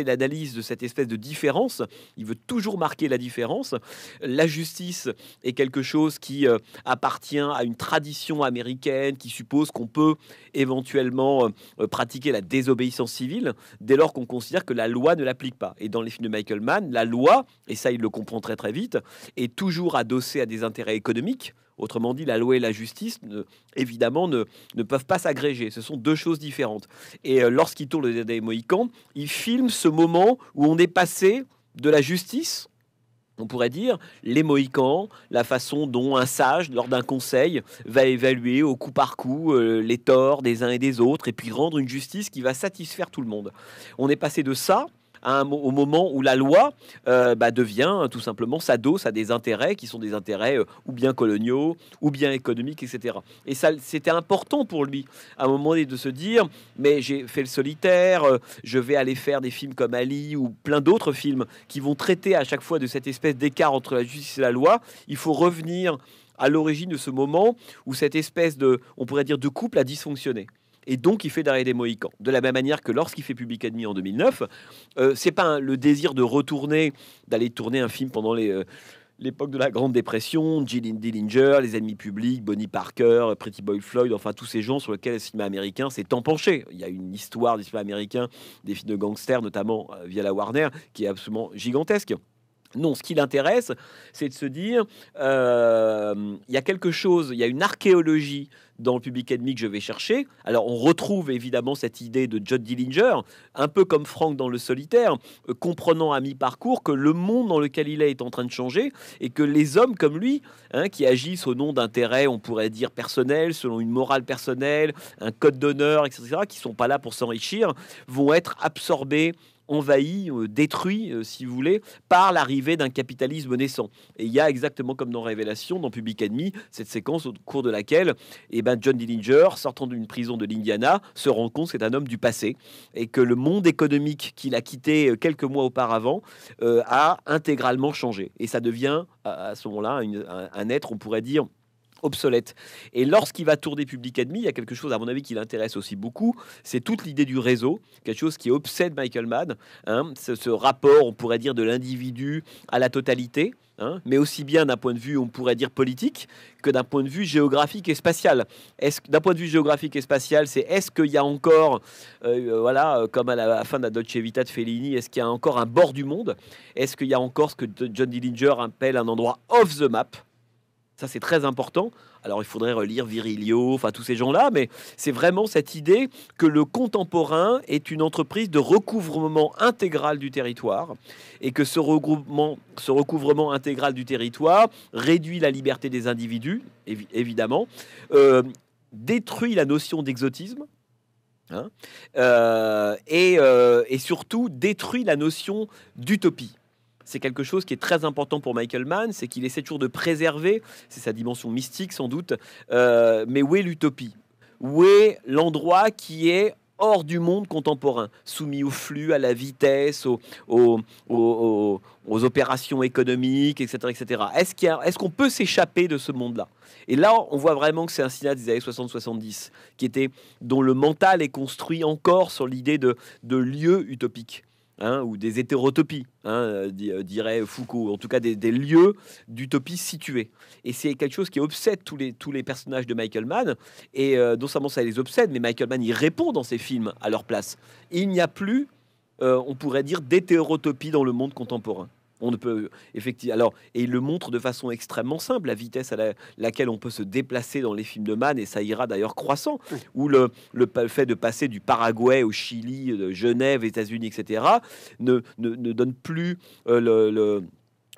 l'analyse de cette espèce de différence. Il veut toujours marquer la différence. La justice est quelque chose qui euh, appartient à une tradition américaine qui suppose qu'on peut éventuellement euh, euh, pratiquer la désobéissance civile dès lors qu'on considère que la loi ne l'applique pas. Et dans les films de Michael Mann, la loi, et ça il le comprend très très vite, est toujours adossée à des intérêts économiques. Autrement dit, la loi et la justice, évidemment, ne, ne peuvent pas s'agréger. Ce sont deux choses différentes. Et euh, lorsqu'il tourne le mohicans il filme ce moment où on est passé de la justice, on pourrait dire, les Mohicans, la façon dont un sage, lors d'un conseil, va évaluer au coup par coup euh, les torts des uns et des autres, et puis rendre une justice qui va satisfaire tout le monde. On est passé de ça au moment où la loi euh, bah, devient tout simplement s'adosse à des intérêts qui sont des intérêts euh, ou bien coloniaux ou bien économiques, etc. Et ça, c'était important pour lui à un moment donné de se dire mais j'ai fait le solitaire, euh, je vais aller faire des films comme Ali ou plein d'autres films qui vont traiter à chaque fois de cette espèce d'écart entre la justice et la loi. Il faut revenir à l'origine de ce moment où cette espèce de, on pourrait dire, de couple a dysfonctionné et donc il fait d'arrêt des Mohicans. De la même manière que lorsqu'il fait Public Enemy en 2009, ce euh, c'est pas le désir de retourner, d'aller tourner un film pendant euh, l'époque de la Grande Dépression, Jill Dillinger, les ennemis publics, Bonnie Parker, Pretty Boy Floyd, enfin tous ces gens sur lesquels le cinéma américain s'est empanché. Il y a une histoire du cinéma américain, des films de gangsters notamment euh, via la Warner, qui est absolument gigantesque. Non, ce qui l'intéresse, c'est de se dire, euh, il y a quelque chose, il y a une archéologie dans le public ennemi que je vais chercher. Alors on retrouve évidemment cette idée de Judd Dillinger, un peu comme Frank dans Le Solitaire, euh, comprenant à mi-parcours que le monde dans lequel il est est en train de changer et que les hommes comme lui, hein, qui agissent au nom d'intérêts, on pourrait dire personnels, selon une morale personnelle, un code d'honneur, etc., qui sont pas là pour s'enrichir, vont être absorbés envahi, euh, détruit, euh, si vous voulez, par l'arrivée d'un capitalisme naissant. Et il y a exactement comme dans Révélation, dans Public Enemy, cette séquence au cours de laquelle eh ben, John Dillinger, sortant d'une prison de l'Indiana, se rend compte que c'est un homme du passé et que le monde économique qu'il a quitté euh, quelques mois auparavant a intégralement changé. Et ça devient à ce moment-là un être, on pourrait dire, obsolète. Et lorsqu'il va tourner public admis, il y a quelque chose, à mon avis, qui l'intéresse aussi beaucoup, c'est toute l'idée du réseau, quelque chose qui obsède Michael Mann, hein, ce, rapport, on pourrait dire, de l'individu à la totalité. Hein, mais aussi bien d'un point de vue, on pourrait dire politique, que d'un point de vue géographique et spatial. d'un point de vue géographique et spatial, c'est est-ce qu'il y a encore, euh, euh, voilà, euh, comme la, à la, fin de la Dolce Vita de Fellini, est-ce qu'il y a encore un bord du monde Est-ce qu'il y a encore ce que John Dillinger appelle un endroit off the map ça, c'est très important. Alors, il faudrait relire Virilio, enfin, tous ces gens-là, mais c'est vraiment cette idée que le contemporain est une entreprise de recouvrement intégral du territoire et que ce, regroupement, ce recouvrement intégral du territoire réduit la liberté des individus, évidemment, euh, détruit la notion d'exotisme. Hein, euh, euh, et surtout détruit la notion d'utopie c'est quelque chose qui est très important pour Michael Mann, c'est qu'il essaie toujours de préserver, c'est sa dimension mystique sans doute, euh, mais où est l'utopie Où est l'endroit qui est hors du monde contemporain, soumis au flux, à la vitesse, aux, opérations économiques, etc. etc. Est-ce, qu'il est-ce qu'on peut s'échapper de ce monde-là Et là, on voit vraiment que c'est un cinéaste des années 60-70, qui était, dont le mental est construit encore sur l'idée de, de lieu utopique. Hein, ou des hétérotopies, hein, euh, euh, dirait Foucault, en tout cas des, lieux d'utopie situés. Et c'est quelque chose qui obsède tous les, tous les personnages de Michael Mann, et euh, non seulement ça les obsède, mais Michael Mann y répond dans ses films à leur place. Il n'y a plus, on pourrait dire, d'hétérotopie dans le monde contemporain. On ne peut effectivement. Alors, et il le montre de façon extrêmement simple, la vitesse à laquelle on peut se déplacer dans les films de Mann, et ça ira d'ailleurs croissant, où le, fait de passer du Paraguay au Chili, de euh, Genève, États-Unis, etc., ne, donne plus euh, le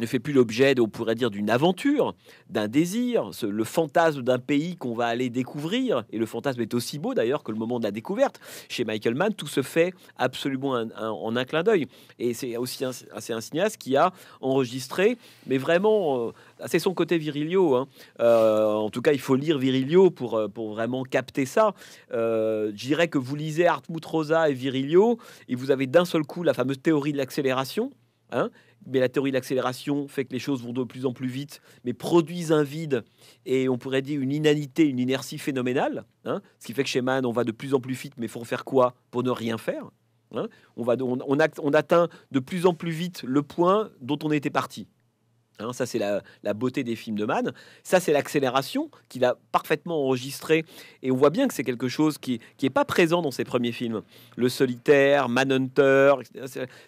ne fait plus l'objet, on pourrait dire, d'une aventure, d'un désir, le fantasme d'un pays qu'on va aller découvrir. Et le fantasme est aussi beau d'ailleurs que le moment de la découverte. Chez Michael Mann, tout se fait absolument en un, clin d'œil. Et c'est aussi un, cinéaste qui a enregistré, mais vraiment, euh, c'est son côté Virilio. Hein. Euh, en tout cas, il faut lire Virilio pour, euh, pour vraiment capter ça. Je dirais que vous lisez Hartmut Rosa et Virilio, et vous avez d'un seul coup la fameuse théorie de l'accélération. Hein, mais la théorie de l'accélération fait que les choses vont de plus en plus vite, mais produisent un vide et on pourrait dire une inanité, une inertie phénoménale. Hein. ce qui fait que chez Mann, on va de plus en plus vite, mais faut faire quoi pour ne rien faire hein on, va, on atteint de plus en plus vite le point dont on était parti. Hein, ça, c'est la, beauté des films de Mann. Ça, c'est l'accélération qu'il a parfaitement enregistrée. Et on voit bien que c'est quelque chose qui n'est pas présent dans ses premiers films. Le solitaire, Manhunter,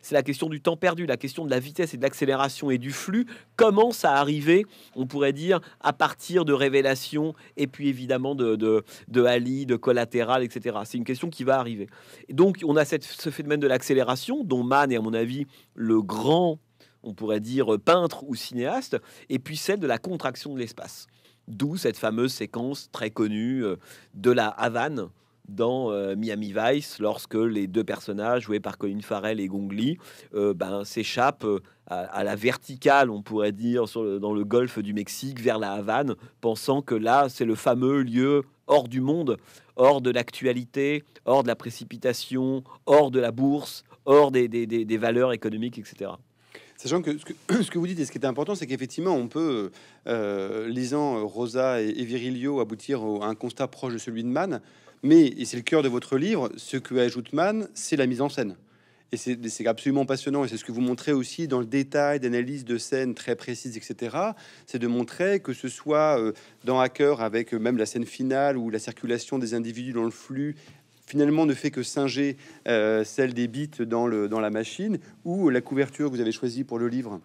c'est la question du temps perdu, la question de la vitesse et de l'accélération et du flux commence à arriver, on pourrait dire, à partir de révélations et puis évidemment de, de, de Ali, de collatéral, etc. C'est une question qui va arriver. Et donc, on a cette, ce phénomène de l'accélération dont Mann est, à mon avis, le grand on pourrait dire euh, peintre ou cinéaste, et puis celle de la contraction de l'espace. D'où cette fameuse séquence très connue euh, de la Havane dans euh, Miami Vice, lorsque les deux personnages joués par Colin Farrell et Gong Li ben, s'échappent à, la verticale, on pourrait dire, dans le golfe du Mexique, vers la Havane, pensant que là, c'est le fameux lieu hors du monde, hors de l'actualité, hors de la précipitation, hors de la bourse, hors des valeurs économiques, etc. Sachant que ce, que vous dites et ce qui est important, c'est qu'effectivement, on peut, euh, lisant Rosa et, Virilio, aboutir à un constat proche de celui de Mann. Mais, et c'est le cœur de votre livre, ce que ajoute Mann, c'est la mise en scène. Et c'est absolument passionnant, et c'est ce que vous montrez aussi dans le détail d'analyse de scènes très précises, etc. C'est de montrer que ce soit euh, dans Hacker, avec même la scène finale ou la circulation des individus dans le flux, finalement ne fait que singer euh, celle des bits dans, la machine, ou la couverture que vous avez choisie pour le livre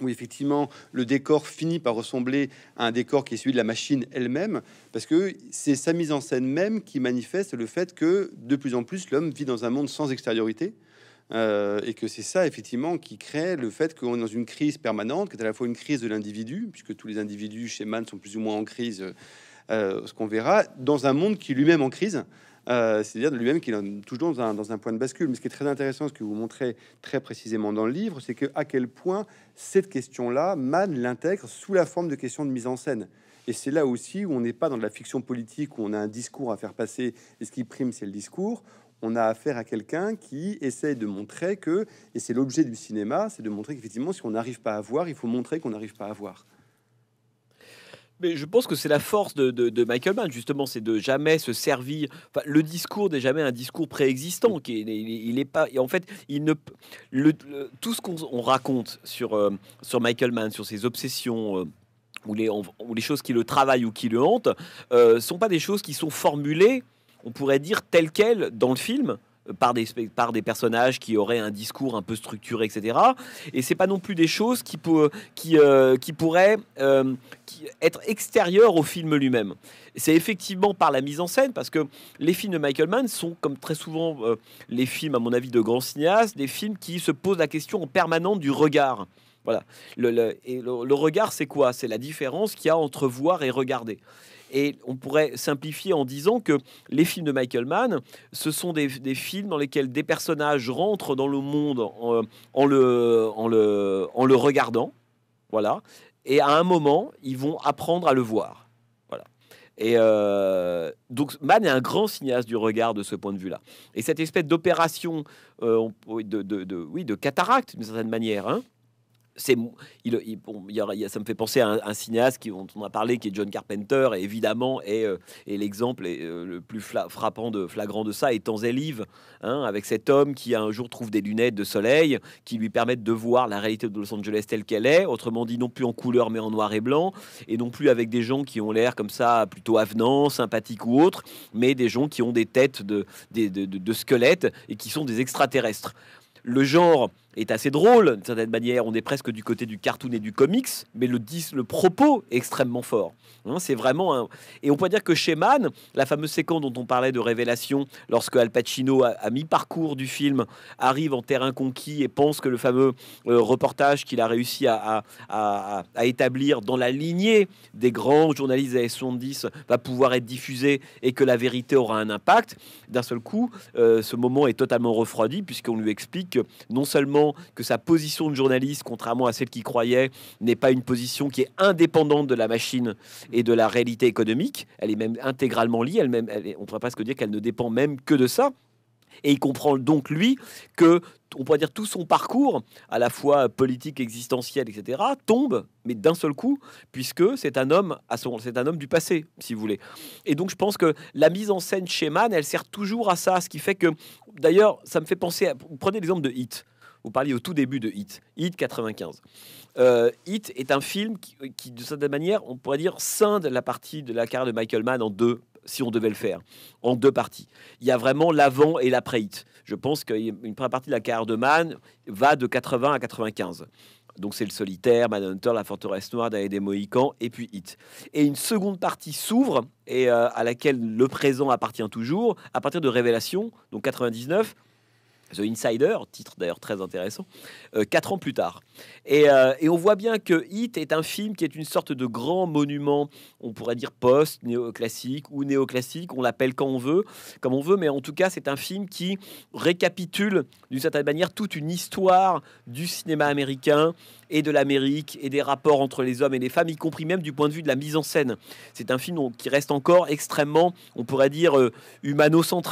où effectivement le décor finit par ressembler à un décor qui est celui de la machine elle-même, parce que c'est sa mise en scène même qui manifeste le fait que de plus en plus l'homme vit dans un monde sans extériorité. Euh, et que c'est ça effectivement qui crée le fait qu'on est dans une crise permanente, qui est à la fois une crise de l'individu, puisque tous les individus chez Mann sont plus ou moins en crise, euh, ce qu'on verra, dans un monde qui lui-même en crise, euh, c'est-à-dire de lui-même qu'il est toujours dans un, point de bascule. Mais ce qui est très intéressant, ce que vous montrez très précisément dans le livre, c'est que à quel point cette question-là, manne l'intègre sous la forme de questions de mise en scène. Et c'est là aussi où on n'est pas dans de la fiction politique, où on a un discours à faire passer, et ce qui prime, c'est le discours on a affaire à quelqu'un qui essaye de montrer que, et c'est l'objet du cinéma, c'est de montrer qu'effectivement, si on n'arrive pas à voir, il faut montrer qu'on n'arrive pas à voir. Mais je pense que c'est la force de, de, Michael Mann, justement, c'est de jamais se servir. Enfin, le discours n'est jamais un discours préexistant. Qui il, pas. Et en fait, il ne. Le, tout ce qu'on raconte sur euh, sur Michael Mann, sur ses obsessions. Euh, ou les, ou les choses qui le travaillent ou qui le hantent, euh, sont pas des choses qui sont formulées, on pourrait dire, telles quelles dans le film, par des, par des personnages qui auraient un discours un peu structuré, etc. Et c'est pas non plus des choses qui, qui, euh, qui pourraient euh, être extérieures au film lui-même. C'est effectivement par la mise en scène, parce que les films de Michael Mann sont, comme très souvent euh, les films, à mon avis, de grands cinéastes, des films qui se posent la question en permanence du regard. Voilà. Le, et le, le regard, c'est quoi C'est la différence qu'il y a entre voir et regarder. Et on pourrait simplifier en disant que les films de Michael Mann, ce sont des, films dans lesquels des personnages rentrent dans le monde en, euh, le, le, en le regardant. Voilà. Et à un moment, ils vont apprendre à le voir. Et euh, donc Mann est un grand cinéaste du regard de ce point de vue-là. Et cette espèce d'opération, euh, de, oui, de cataracte d'une certaine manière, hein, c'est il, il, bon, ça me fait penser à un, cinéaste qui dont on a parlé qui est John Carpenter évidemment euh, et l'exemple euh, le plus frappant de flagrant de ça est Tanzelive hein, avec cet homme qui un jour trouve des lunettes de soleil qui lui permettent de voir la réalité de Los Angeles telle qu'elle est autrement dit non plus en couleur mais en noir et blanc et non plus avec des gens qui ont l'air comme ça plutôt avenants sympathiques ou autres mais des gens qui ont des têtes de, de, de squelettes et qui sont des extraterrestres le genre est assez drôle d'une certaine manière. On est presque du côté du cartoon et du comics, mais le, dis, le propos est extrêmement fort. Hein, c'est vraiment Et on peut dire que chez Mann, la fameuse séquence dont on parlait de révélation, lorsque Al Pacino, à, mis mi-parcours du film, arrive en terrain conquis et pense que le fameux euh, reportage qu'il a réussi à, à, établir dans la lignée des grands journalistes des 70 va pouvoir être diffusé et que la vérité aura un impact, d'un seul coup, euh, ce moment est totalement refroidi puisqu'on lui explique non seulement que sa position de journaliste, contrairement à celle qu'il croyait, n'est pas une position qui est indépendante de la machine et de la réalité économique. Elle est même intégralement liée. Elle même, on ne pourrait se dire qu'elle ne dépend même que de ça. Et il comprend donc, lui, que, on pourrait dire, tout son parcours, à la fois politique, existentiel, etc., tombe, mais d'un seul coup, puisque c'est un homme à son, c'est un homme du passé, si vous voulez. Et donc, je pense que la mise en scène chez Mann, elle sert toujours à ça, ce qui fait que, d'ailleurs, ça me fait penser, à, prenez l'exemple de Hit. Vous parliez au tout début de Hit, Hit 95. Euh, Hit est un film euh, qui, de certaine manière, on pourrait dire, scinde la partie de la carrière de Michael Mann en deux, si on devait le faire, en deux parties. Il y a vraiment l'avant et l'après Hit. Je pense qu'une première partie de la carrière de Mann va de 80 à 95. Donc c'est le solitaire, Manhunter, la forteresse noire, d'aller des Mohicans, et puis Hit. Et une seconde partie s'ouvre, et euh, à laquelle le présent appartient toujours, à partir de Révélation, donc 99, The Insider, titre d'ailleurs très intéressant, euh, quatre ans plus tard. Euh, et, on voit bien que Hit est un film qui est une sorte de grand monument, on pourrait dire post-néoclassique ou néoclassique, on l'appelle quand on veut, comme on veut, mais en tout cas c'est un film qui récapitule d'une certaine manière toute une histoire du cinéma américain et de l'Amérique et des rapports entre les hommes et les femmes, y compris même du point de vue de la mise en scène. C'est un film qui reste encore extrêmement, on pourrait dire, euh, humanocentré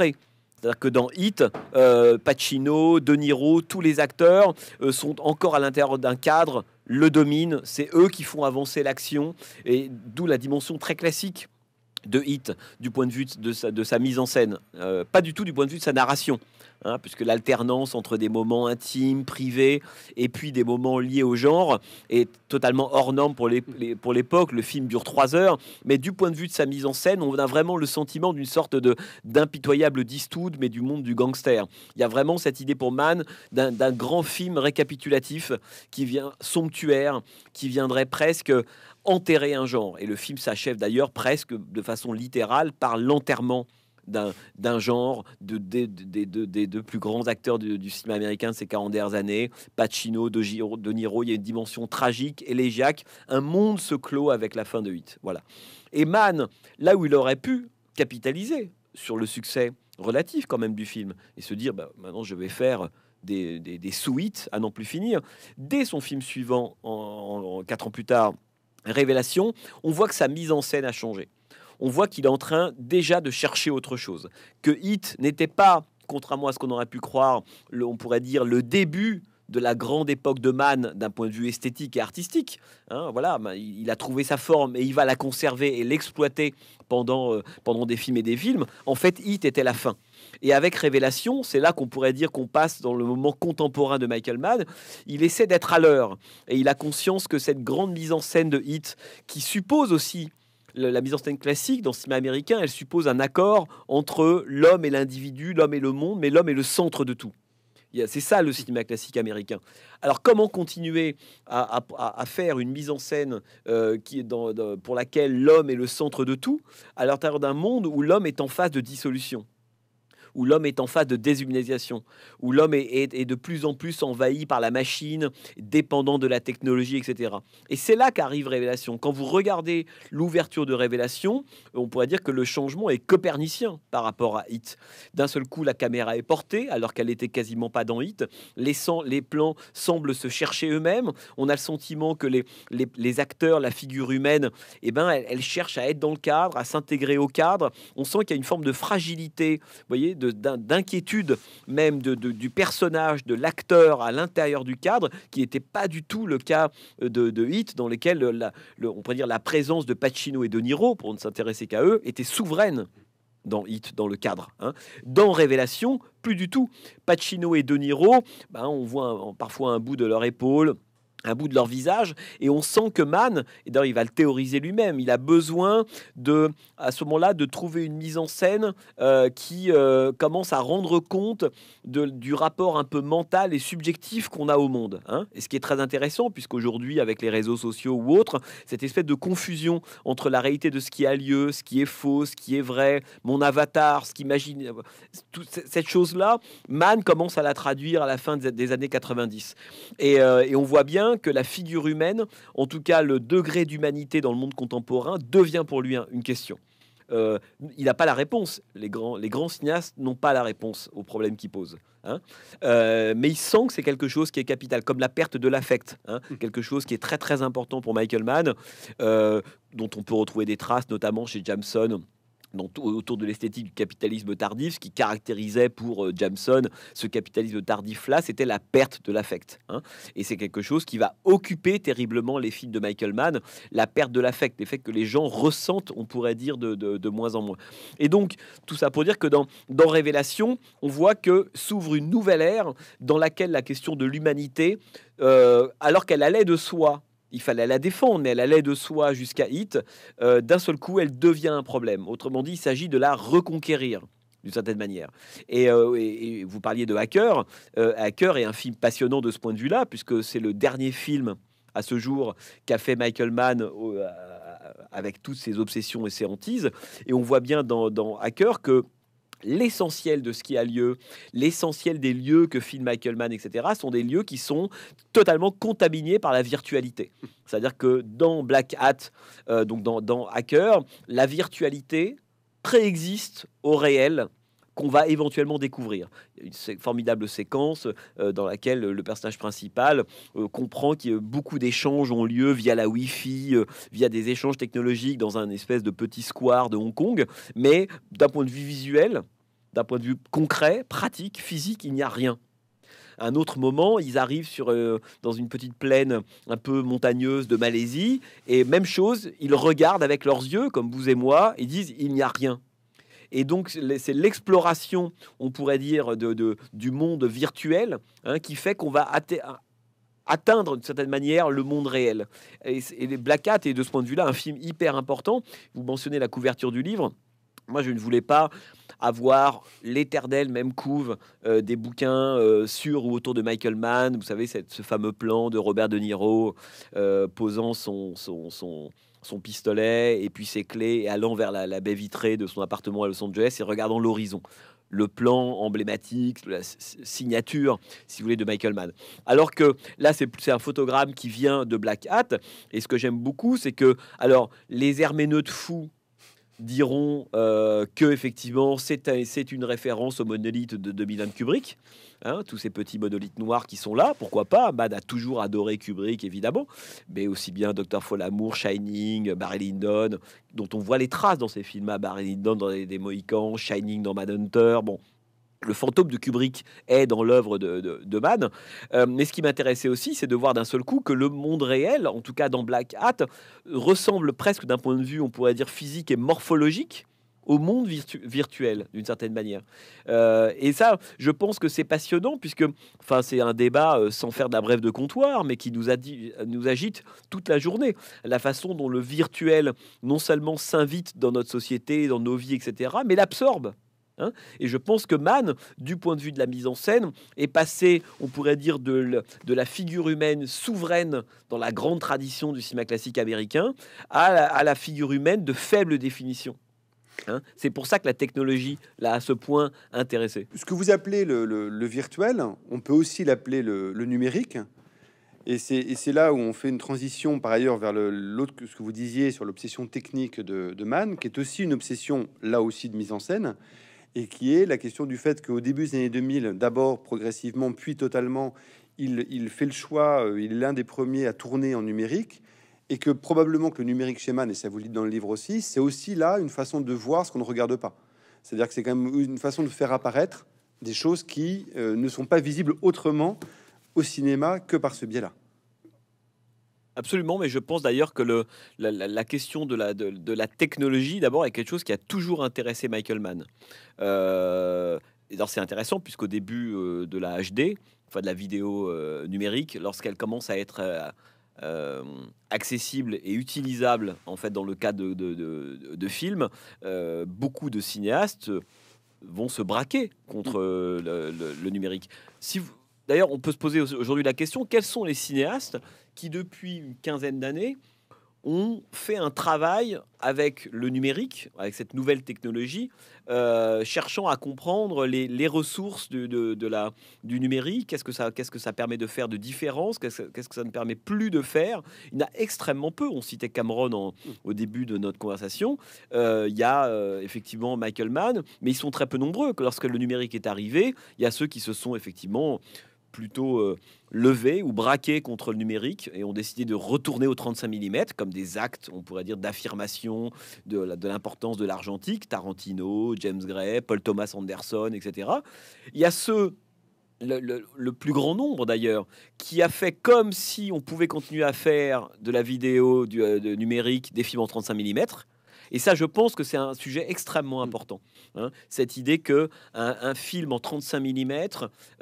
humano-centré. C'est-à-dire que dans Hit, euh, Pacino, De Niro, tous les acteurs euh, sont encore à l'intérieur d'un cadre, le dominent, c'est eux qui font avancer l'action, et d'où la dimension très classique de Hit du point de vue de sa, mise en scène, euh, pas du tout du point de vue de sa narration. Hein, puisque l'alternance entre des moments intimes, privés, et puis des moments liés au genre est totalement hors norme pour l'époque. Le film dure trois heures, mais du point de vue de sa mise en scène, on a vraiment le sentiment d'une sorte de d'impitoyable distoud, mais du monde du gangster. Il y a vraiment cette idée pour Mann d'un grand film récapitulatif qui vient somptuaire, qui viendrait presque enterrer un genre. Et le film s'achève d'ailleurs presque de façon littérale par l'enterrement d'un genre de, des deux plus grands acteurs du, cinéma américain de ces 40 dernières années. Pacino, De, Giro, de Niro, il y a une dimension tragique, élégiaque. Un monde se clôt avec la fin de 8. Voilà. Et Mann, là où il aurait pu capitaliser sur le succès relatif quand même du film et se dire bah, maintenant je vais faire des, sous des à n'en plus finir. Dès son film suivant, en, quatre ans plus tard, Révélation, on voit que sa mise en scène a changé on voit qu'il est en train déjà de chercher autre chose. Que Hit n'était pas, contrairement à ce qu'on aurait pu croire, le, on pourrait dire le début de la grande époque de Mann d'un point de vue esthétique et artistique. Hein, voilà, ben, il a trouvé sa forme et il va la conserver et l'exploiter pendant, euh, pendant des films et des films. En fait, Hit était la fin. Et avec Révélation, c'est là qu'on pourrait dire qu'on passe dans le moment contemporain de Michael Mann. Il essaie d'être à l'heure et il a conscience que cette grande mise en scène de Hit, qui suppose aussi la mise en scène classique dans le cinéma américain, elle suppose un accord entre l'homme et l'individu, l'homme et le monde, mais l'homme est le centre de tout. C'est ça le cinéma classique américain. Alors comment continuer à, faire une mise en scène euh, pour laquelle l'homme est le centre de tout à l'intérieur d'un monde où l'homme est en phase de dissolution où l'homme est en phase de déshumanisation, où l'homme est, de plus en plus envahi par la machine, dépendant de la technologie, etc. Et c'est là qu'arrive Révélation. Quand vous regardez l'ouverture de Révélation, on pourrait dire que le changement est copernicien par rapport à Hit. D'un seul coup, la caméra est portée, alors qu'elle n'était quasiment pas dans Hit. Les, les plans semblent se chercher eux-mêmes. On a le sentiment que les, les, acteurs, la figure humaine, eh ben, elle, elle cherche à être dans le cadre, à s'intégrer au cadre. On sent qu'il y a une forme de fragilité, vous voyez, d'inquiétude même du personnage, de l'acteur à l'intérieur du cadre, qui n'était pas du tout le cas euh, de, de Hit, dans lequel euh, la, on pourrait dire la présence de Pacino et de Niro, pour ne s'intéresser qu'à eux, était souveraine dans Hit, dans le cadre. Hein. Dans Révélation, plus du tout. Pacino et De Niro, ben, on voit parfois un bout de leur épaule un bout de leur visage et on sent que Mann, et d'ailleurs il va le théoriser lui-même, il a besoin de à ce moment-là de trouver une mise en scène euh, qui euh, commence à rendre compte du rapport un peu mental et subjectif qu'on a au monde. Hein. Et ce qui est très intéressant puisqu'aujourd'hui avec les réseaux sociaux ou autres, cette espèce de confusion entre la réalité de ce qui a lieu, ce qui est faux, ce qui est vrai, mon avatar, ce qu'imagine, toute cette chose-là, Mann commence à la traduire à la fin des années 90 et, euh, et on voit bien que la figure humaine, en tout cas le degré d'humanité dans le monde contemporain, devient pour lui une question. Euh, il n'a pas la réponse. Les grands, les grands cinéastes n'ont pas la réponse au problème qu'ils posent. Hein. Euh, mais il sent que c'est quelque chose qui est capital, comme la perte de l'affect, hein, hmm. quelque chose qui est très très important pour Michael Mann, euh, dont on peut retrouver des traces, notamment chez Jameson autour de l'esthétique du capitalisme tardif, ce qui caractérisait pour euh, Jameson ce capitalisme tardif-là, c'était la perte de l'affect. Hein. Et c'est quelque chose qui va occuper terriblement les films de Michael Mann, la perte de l'affect, les faits que les gens ressentent, on pourrait dire, de, moins en moins. Et donc, tout ça pour dire que dans, Révélation, on voit que s'ouvre une nouvelle ère dans laquelle la question de l'humanité, euh, alors qu'elle allait de soi, il fallait la défendre, mais elle allait de soi jusqu'à Hit, euh, d'un seul coup, elle devient un problème. Autrement dit, il s'agit de la reconquérir d'une certaine manière. Et, euh, vous parliez de Hacker. Euh, Hacker est un film passionnant de ce point de vue-là, puisque c'est le dernier film à ce jour qu'a fait Michael Mann avec toutes ses obsessions et ses hantises. Et on voit bien dans Hacker que l'essentiel de ce qui a lieu, l'essentiel des lieux que film Michael Mann, etc., sont des lieux qui sont totalement contaminés par la virtualité. C'est-à-dire que dans Black Hat, euh, donc dans Hacker, la virtualité préexiste au réel qu'on va éventuellement découvrir. Une formidable séquence euh, dans laquelle le personnage principal euh, comprend que beaucoup d'échanges ont lieu via la Wi-Fi, euh, via des échanges technologiques dans un espèce de petit square de Hong Kong, mais d'un point de vue visuel, d'un point de vue concret, pratique, physique, il n'y a rien un autre moment, ils arrivent sur, dans une petite plaine un peu montagneuse de Malaisie, et même chose, ils regardent avec leurs yeux, comme vous et moi, ils disent il n'y a rien. Et donc, c'est l'exploration, on pourrait dire, du monde virtuel hein, qui fait qu'on va atteindre d'une certaine manière le monde réel. Et, et Black Hat est de ce point de vue-là un film hyper important. Vous mentionnez la couverture du livre. Moi, je ne voulais pas avoir l'éternel même couve euh, des bouquins euh, sur ou autour de Michael Mann. Vous savez, ce fameux plan de Robert De Niro euh, posant son, pistolet et puis ses clés et allant vers la, baie vitrée de son appartement à Los Angeles et regardant l'horizon. Le plan emblématique, la signature, si vous voulez, de Michael Mann. Alors que là, c'est un photogramme qui vient de Black Hat. Et ce que j'aime beaucoup, c'est que, alors, les de fous diront euh, que effectivement c'est une référence au monolithe de, de Kubrick. Hein, tous ces petits monolithes noirs qui sont là, pourquoi pas Mad a toujours adoré Kubrick, évidemment, mais aussi bien Docteur Follamour, Shining, Barry Lyndon, dont on voit les traces dans ces films à hein, Barry Lyndon, dans des Mohicans, Shining dans Hunter, Bon, le fantôme de Kubrick est dans l'œuvre de, de, Mann. Euh, mais ce qui m'intéressait aussi, c'est de voir d'un seul coup que le monde réel, en tout cas dans Black Hat, ressemble presque d'un point de vue, on pourrait dire, physique et morphologique au monde virtuel d'une certaine manière. Euh, et ça, je pense que c'est passionnant puisque, enfin, c'est un débat euh, sans faire de la brève de comptoir, mais qui nous, nous agite toute la journée. La façon dont le virtuel non seulement s'invite dans notre société, dans nos vies, etc., mais l'absorbe Hein. et je pense que Mann, du point de vue de la mise en scène, est passé, on pourrait dire, de, la figure humaine souveraine dans la grande tradition du cinéma classique américain à la, figure humaine de faible définition. Hein. c'est pour ça que la technologie l'a à ce point intéressé. Ce que vous appelez le, virtuel, on peut aussi l'appeler le, numérique. Et c'est là où on fait une transition par ailleurs vers l'autre, ce que vous disiez sur l'obsession technique de, de Mann, qui est aussi une obsession là aussi de mise en scène et qui est la question du fait qu'au début des années 2000, d'abord progressivement, puis totalement, il, fait le choix, euh, il est l'un des premiers à tourner en numérique, et que probablement que le numérique chez et ça vous le dans le livre aussi, c'est aussi là une façon de voir ce qu'on ne regarde pas. C'est-à-dire que c'est quand même une façon de faire apparaître des choses qui euh, ne sont pas visibles autrement au cinéma que par ce biais-là. Absolument, mais je pense d'ailleurs que le, la, question de la, de, la technologie, d'abord, est quelque chose qui a toujours intéressé Michael Mann. Euh, alors c'est intéressant, puisqu'au début euh, de la HD, enfin de la vidéo euh, numérique, lorsqu'elle commence à être... accessible et utilisable en fait dans le cas de, films, beaucoup de cinéastes vont se braquer contre mm. le, le numérique. Si D'ailleurs, on peut se poser aujourd'hui la question quels sont les cinéastes qui, depuis une quinzaine d'années, ont fait un travail avec le numérique, avec cette nouvelle technologie, euh, cherchant à comprendre les, ressources la, du numérique, qu'est-ce que, ça, qu'est-ce que ça permet de faire de différence, qu'est-ce, qu'est-ce que ça ne permet plus de faire. Il y en a extrêmement peu. On citait Cameron au début de notre conversation. Euh, il y a euh, effectivement Michael Mann, mais ils sont très peu nombreux. Lorsque le numérique est arrivé, il y a ceux qui se sont effectivement plutôt euh, levés ou braqués contre le numérique et ont décidé de retourner au 35 mm comme des actes, on pourrait dire, d'affirmation de l'importance de l'argentique. Tarantino, James Gray, Paul Thomas Anderson, etc. Il y a ceux le, plus grand nombre d'ailleurs, qui a fait comme si on pouvait continuer à faire de la vidéo du, euh, numérique des films en 35 mm, et ça, je pense que c'est un sujet extrêmement mm. important. Hein. Cette idée que un, film en 35 mm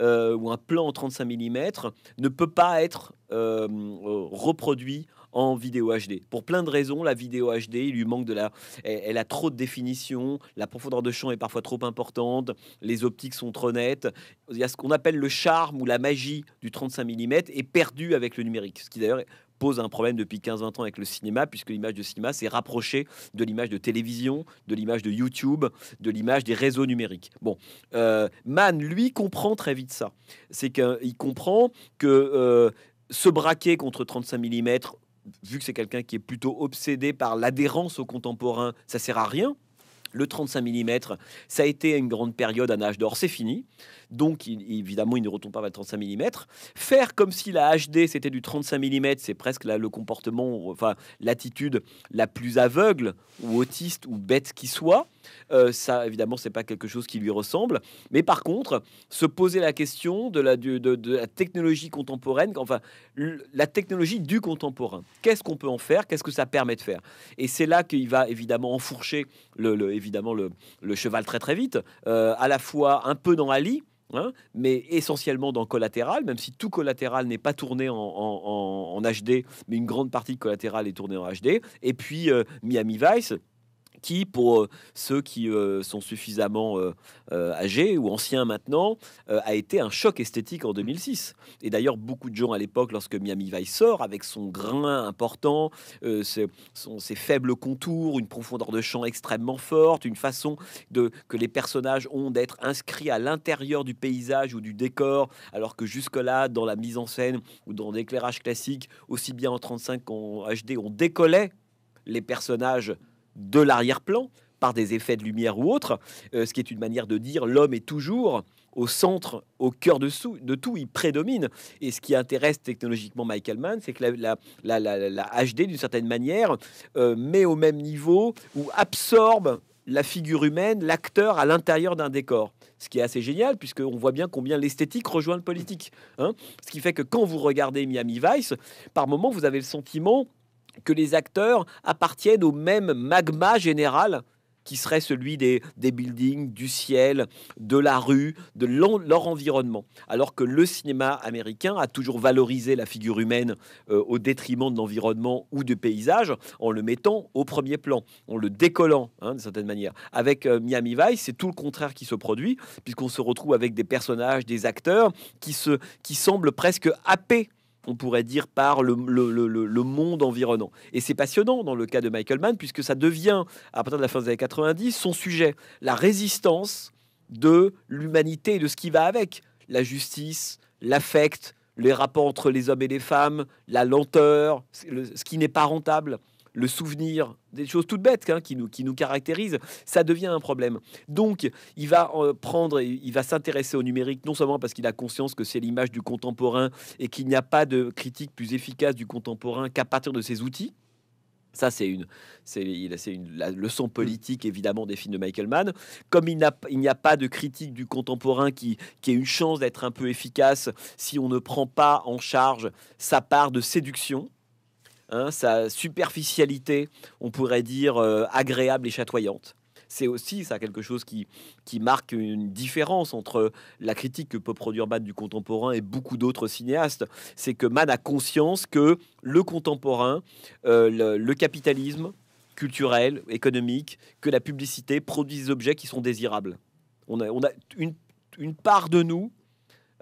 euh, ou un plan en 35 mm ne peut pas être euh, euh, reproduit en vidéo HD. Pour plein de raisons, la vidéo HD, lui manque de la, elle, a trop de définition, la profondeur de champ est parfois trop importante, les optiques sont trop nettes. Il y a ce qu'on appelle le charme ou la magie du 35 mm est perdu avec le numérique, ce qui d'ailleurs pose un problème depuis 15-20 ans avec le cinéma, puisque l'image de cinéma s'est rapprochée de l'image de télévision, de l'image de YouTube, de l'image des réseaux numériques. Bon, euh, Mann, lui, comprend très vite ça. C'est qu'il comprend que euh, se braquer contre 35 mm, vu que c'est quelqu'un qui est plutôt obsédé par l'adhérence au contemporain, ça sert à rien. Le 35 mm, ça a été une grande période, un âge d'or, c'est fini donc évidemment il ne retombe pas à 35 mm. Faire comme si la HD c'était du 35 mm, c'est presque là, le comportement, enfin l'attitude la plus aveugle ou autiste ou bête qui soit. Euh, ça, évidemment, n'est pas quelque chose qui lui ressemble. Mais par contre, se poser la question de la, technologie contemporaine, enfin, la technologie du contemporain. Qu'est-ce qu'on peut en faire Qu'est-ce que ça permet de faire Et c'est là qu'il va évidemment enfourcher le, évidemment le, cheval très très vite, euh, à la fois un peu dans Ali, Hein, mais essentiellement dans collatéral, même si tout collatéral n'est pas tourné en, HD, mais une grande partie de collatéral est tournée en HD. Et puis euh, Miami Vice, qui, pour euh, ceux qui euh, sont suffisamment euh, âgés ou anciens maintenant, a été un choc esthétique en 2006. Et d'ailleurs, beaucoup de gens à l'époque, lorsque Miami Vice sort, avec son grain important, ses, faibles contours, une profondeur de champ extrêmement forte, une façon de, que les personnages ont d'être inscrits à l'intérieur du paysage ou du décor, alors que jusque-là, dans la mise en scène ou dans l'éclairage classique, aussi bien en 35 qu'en HD, on décollait les personnages de l'arrière-plan par des effets de lumière ou autre, euh, ce qui est une manière de dire l'homme est toujours au centre, au cœur de, tout, il prédomine. Et ce qui intéresse technologiquement Michael Mann, c'est que la, HD, d'une certaine manière, euh, met au même niveau ou absorbe la figure humaine, l'acteur à l'intérieur d'un décor. Ce qui est assez génial, puisqu'on voit bien combien l'esthétique rejoint le politique. Hein. ce qui fait que quand vous regardez Miami Vice, par moments, vous avez le sentiment que les acteurs appartiennent au même magma général qui serait celui des, des, buildings, du ciel, de la rue, de leur environnement. Alors que le cinéma américain a toujours valorisé la figure humaine euh, au détriment de l'environnement ou du paysage en le mettant au premier plan, en le décollant hein, d'une certaine manière. Avec euh, Miami Vice, c'est tout le contraire qui se produit, puisqu'on se retrouve avec des personnages, des acteurs qui, se, qui semblent presque happés on pourrait dire, par le, monde environnant. Et c'est passionnant dans le cas de Michael Mann, puisque ça devient, à partir de la fin des années 90, son sujet, la résistance de l'humanité et de ce qui va avec, la justice, l'affect, les rapports entre les hommes et les femmes, la lenteur, ce qui n'est pas rentable le souvenir, des choses toutes bêtes hein, qui, nous, qui caractérisent, ça devient un problème. Donc, il va euh, prendre, il va s'intéresser au numérique, non seulement parce qu'il a conscience que c'est l'image du contemporain et qu'il n'y a pas de critique plus efficace du contemporain qu'à partir de ses outils. Ça, c'est une, c'est la leçon mm. politique évidemment des films de Michael Mann. Comme il, il n'y a pas de critique du contemporain qui, qui ait une chance d'être un peu efficace si on ne prend pas en charge sa part de séduction, Hein, sa superficialité, on pourrait dire euh, agréable et chatoyante. C'est aussi ça quelque chose qui, qui marque une différence entre la critique que peut produire Mann du contemporain et beaucoup d'autres cinéastes. C'est que Man a conscience que le contemporain, euh, le, capitalisme culturel, économique, que la publicité produit des objets qui sont désirables. On a, on a une, une part de nous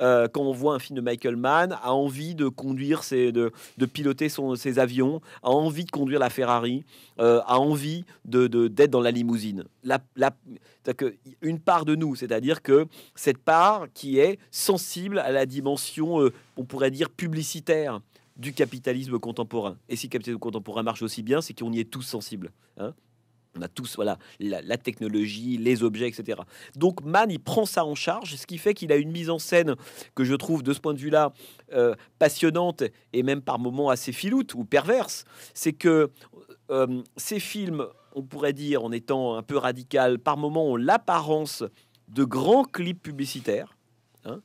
euh, quand on voit un film de Michael Mann, a envie de conduire, ses, de, de piloter ses avions, a envie de conduire la Ferrari, euh, a envie de, d'être dans la limousine. La, la, une part de nous, c'est-à-dire que cette part qui est sensible à la dimension, euh, on pourrait dire, publicitaire du capitalisme contemporain. Et si le capitalisme contemporain marche aussi bien, c'est qu'on y est tous sensibles. Hein. On a tous, voilà, la, technologie, les objets, etc. Donc Mann, il prend ça en charge, ce qui fait qu'il a une mise en scène que je trouve, de ce point de vue-là, euh, passionnante et même par moments assez filoute ou perverse. C'est que euh, ces films, on pourrait dire, en étant un peu radical, par moments ont l'apparence de grands clips publicitaires, hein,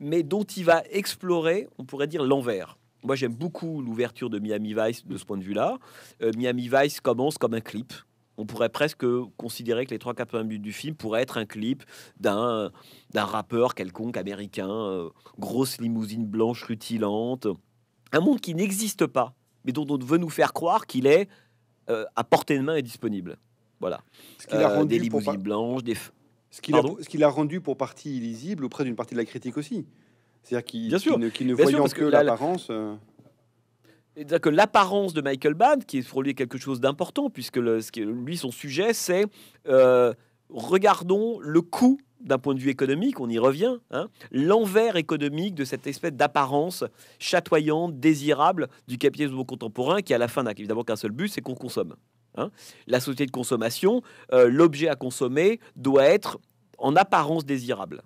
mais dont il va explorer, on pourrait dire, l'envers. Moi, j'aime beaucoup l'ouverture de Miami Vice de ce point de vue-là. Euh, Miami Vice commence comme un clip, on pourrait presque considérer que les trois quatre minutes du film pourraient être un clip d'un rappeur quelconque américain, euh, grosse limousine blanche rutilante. Un monde qui n'existe pas, mais dont on veut nous faire croire qu'il est euh, à portée de main et disponible. Voilà. Ce qu'il a euh, rendu des limousines blanches, des... Ce qu'il a, rendu pour partie illisible auprès d'une partie de la critique aussi. C'est-à-dire qu'il ne, voyant que l'apparence que l'apparence de Michael Band, qui est pour lui quelque chose d'important, puisque ce qui, lui, son sujet, c'est euh, regardons le coût d'un point de vue économique, on y revient, hein, l'envers économique de cette espèce d'apparence chatoyante, désirable du capitalisme contemporain qui, à la fin, n'a évidemment qu'un seul but, c'est qu'on consomme. Hein. La société de consommation, euh, l'objet à consommer doit être en apparence désirable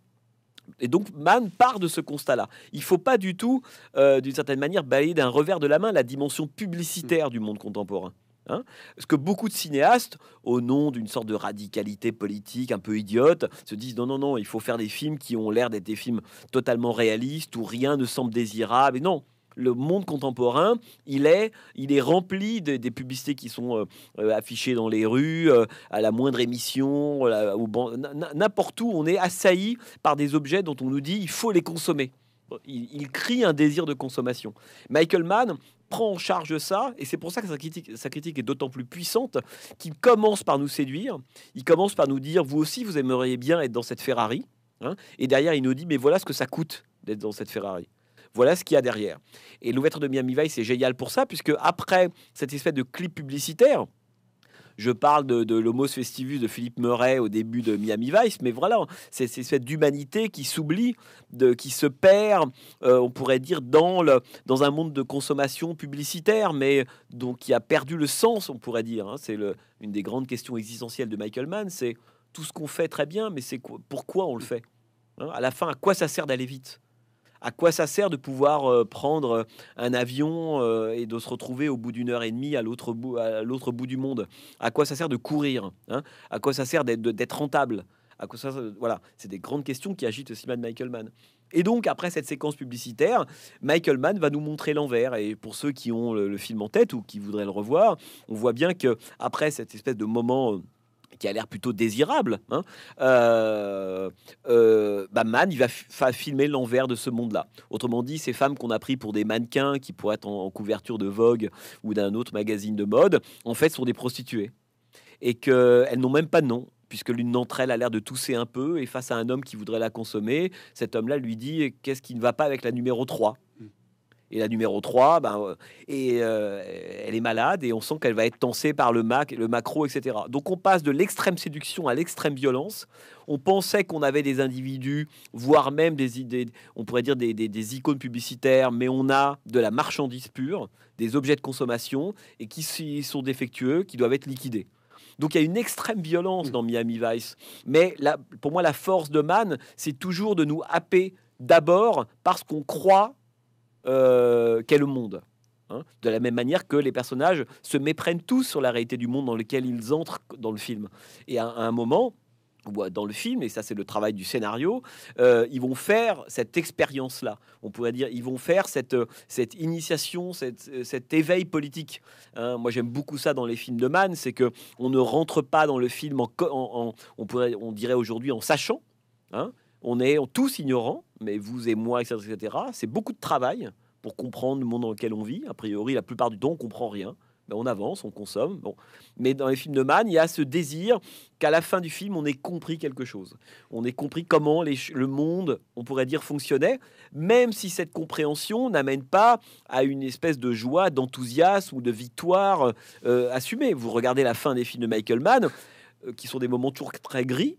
et donc Mann part de ce constat-là. Il ne faut pas du tout, euh, d'une certaine manière, balayer d'un revers de la main la dimension publicitaire du monde contemporain. Hein Parce que beaucoup de cinéastes, au nom d'une sorte de radicalité politique un peu idiote, se disent non, non, non, il faut faire des films qui ont l'air d'être des films totalement réalistes où rien ne semble désirable. Et non, le monde contemporain, il est, il est rempli des publicités qui sont euh, euh, affichées dans les rues, euh, à la moindre émission, n'importe où, on est assailli par des objets dont on nous dit il faut les consommer. Il, crie un désir de consommation. Michael Mann prend en charge ça, et c'est pour ça que sa critique, sa critique est d'autant plus puissante qu'il commence par nous séduire, il commence par nous dire, vous aussi, vous aimeriez bien être dans cette Ferrari, hein, et derrière, il nous dit, mais voilà ce que ça coûte d'être dans cette Ferrari. Voilà ce qu'il y a derrière. Et l'ouverture de Miami Vice, est génial pour ça, puisque après cette espèce de clip publicitaire, je parle de, de l'Homos Festivus de Philippe Murray au début de Miami Vice, mais voilà, c'est cette d'humanité qui s'oublie, qui se perd, euh, on pourrait dire, dans, le, dans un monde de consommation publicitaire, mais donc qui a perdu le sens, on pourrait dire. Hein. C'est une des grandes questions existentielles de Michael Mann, c'est tout ce qu'on fait très bien, mais c'est pourquoi on le fait hein. À la fin, à quoi ça sert d'aller vite à quoi ça sert de pouvoir euh, prendre euh, un avion euh, et de se retrouver au bout d'une heure et demie à l'autre bout, du monde À quoi ça sert de courir hein? À quoi ça sert d'être, rentable à quoi ça, voilà, c'est des grandes questions qui agitent aussi de Michael Mann. Et donc, après cette séquence publicitaire, Michael Mann va nous montrer l'envers. Et pour ceux qui ont le, le film en tête ou qui voudraient le revoir, on voit bien que après cette espèce de moment qui a l'air plutôt désirable, hein. euh, euh, bah, Man, il va, filmer l'envers de ce monde-là. Autrement dit, ces femmes qu'on a pris pour des mannequins qui pourraient être en, couverture de Vogue ou d'un autre magazine de mode, en fait, sont des prostituées. Et qu'elles n'ont même pas de nom, puisque l'une d'entre elles a l'air de tousser un peu, et face à un homme qui voudrait la consommer, cet homme-là lui dit qu'est-ce qui ne va pas avec la numéro 3 et la numéro 3, ben, euh, et, euh, elle est malade et on sent qu'elle va être tensée par le, mac, le macro, etc. Donc on passe de l'extrême séduction à l'extrême violence. On pensait qu'on avait des individus, voire même des idées, on pourrait dire des, icônes publicitaires, mais on a de la marchandise pure, des objets de consommation, et qui sont défectueux, qui doivent être liquidés. Donc il y a une extrême violence dans Miami Vice. Mais pour moi, la force de Mann, c'est toujours de nous happer d'abord parce qu'on croit euh, qu'est le monde. Hein. de la même manière que les personnages se méprennent tous sur la réalité du monde dans lequel ils entrent dans le film. Et à, un moment, dans le film, et ça c'est le travail du scénario, euh, ils vont faire cette expérience-là. On pourrait dire, ils vont faire cette, cette initiation, cette, cet éveil politique. Hein. moi j'aime beaucoup ça dans les films de Mann, c'est que on ne rentre pas dans le film en, on, pourrait, on dirait aujourd'hui en sachant. Hein, on est tous ignorants, mais vous et moi, etc. C'est beaucoup de travail pour comprendre le monde dans lequel on vit. A priori, la plupart du temps, on comprend rien. Mais ben, on avance, on consomme. Bon. Mais dans les films de Mann, il y a ce désir qu'à la fin du film, on ait compris quelque chose. On ait compris comment le monde, on pourrait dire, fonctionnait, même si cette compréhension n'amène pas à une espèce de joie, d'enthousiasme ou de victoire euh, assumée. Vous regardez la fin des films de Michael Mann, euh, qui sont des moments toujours très gris,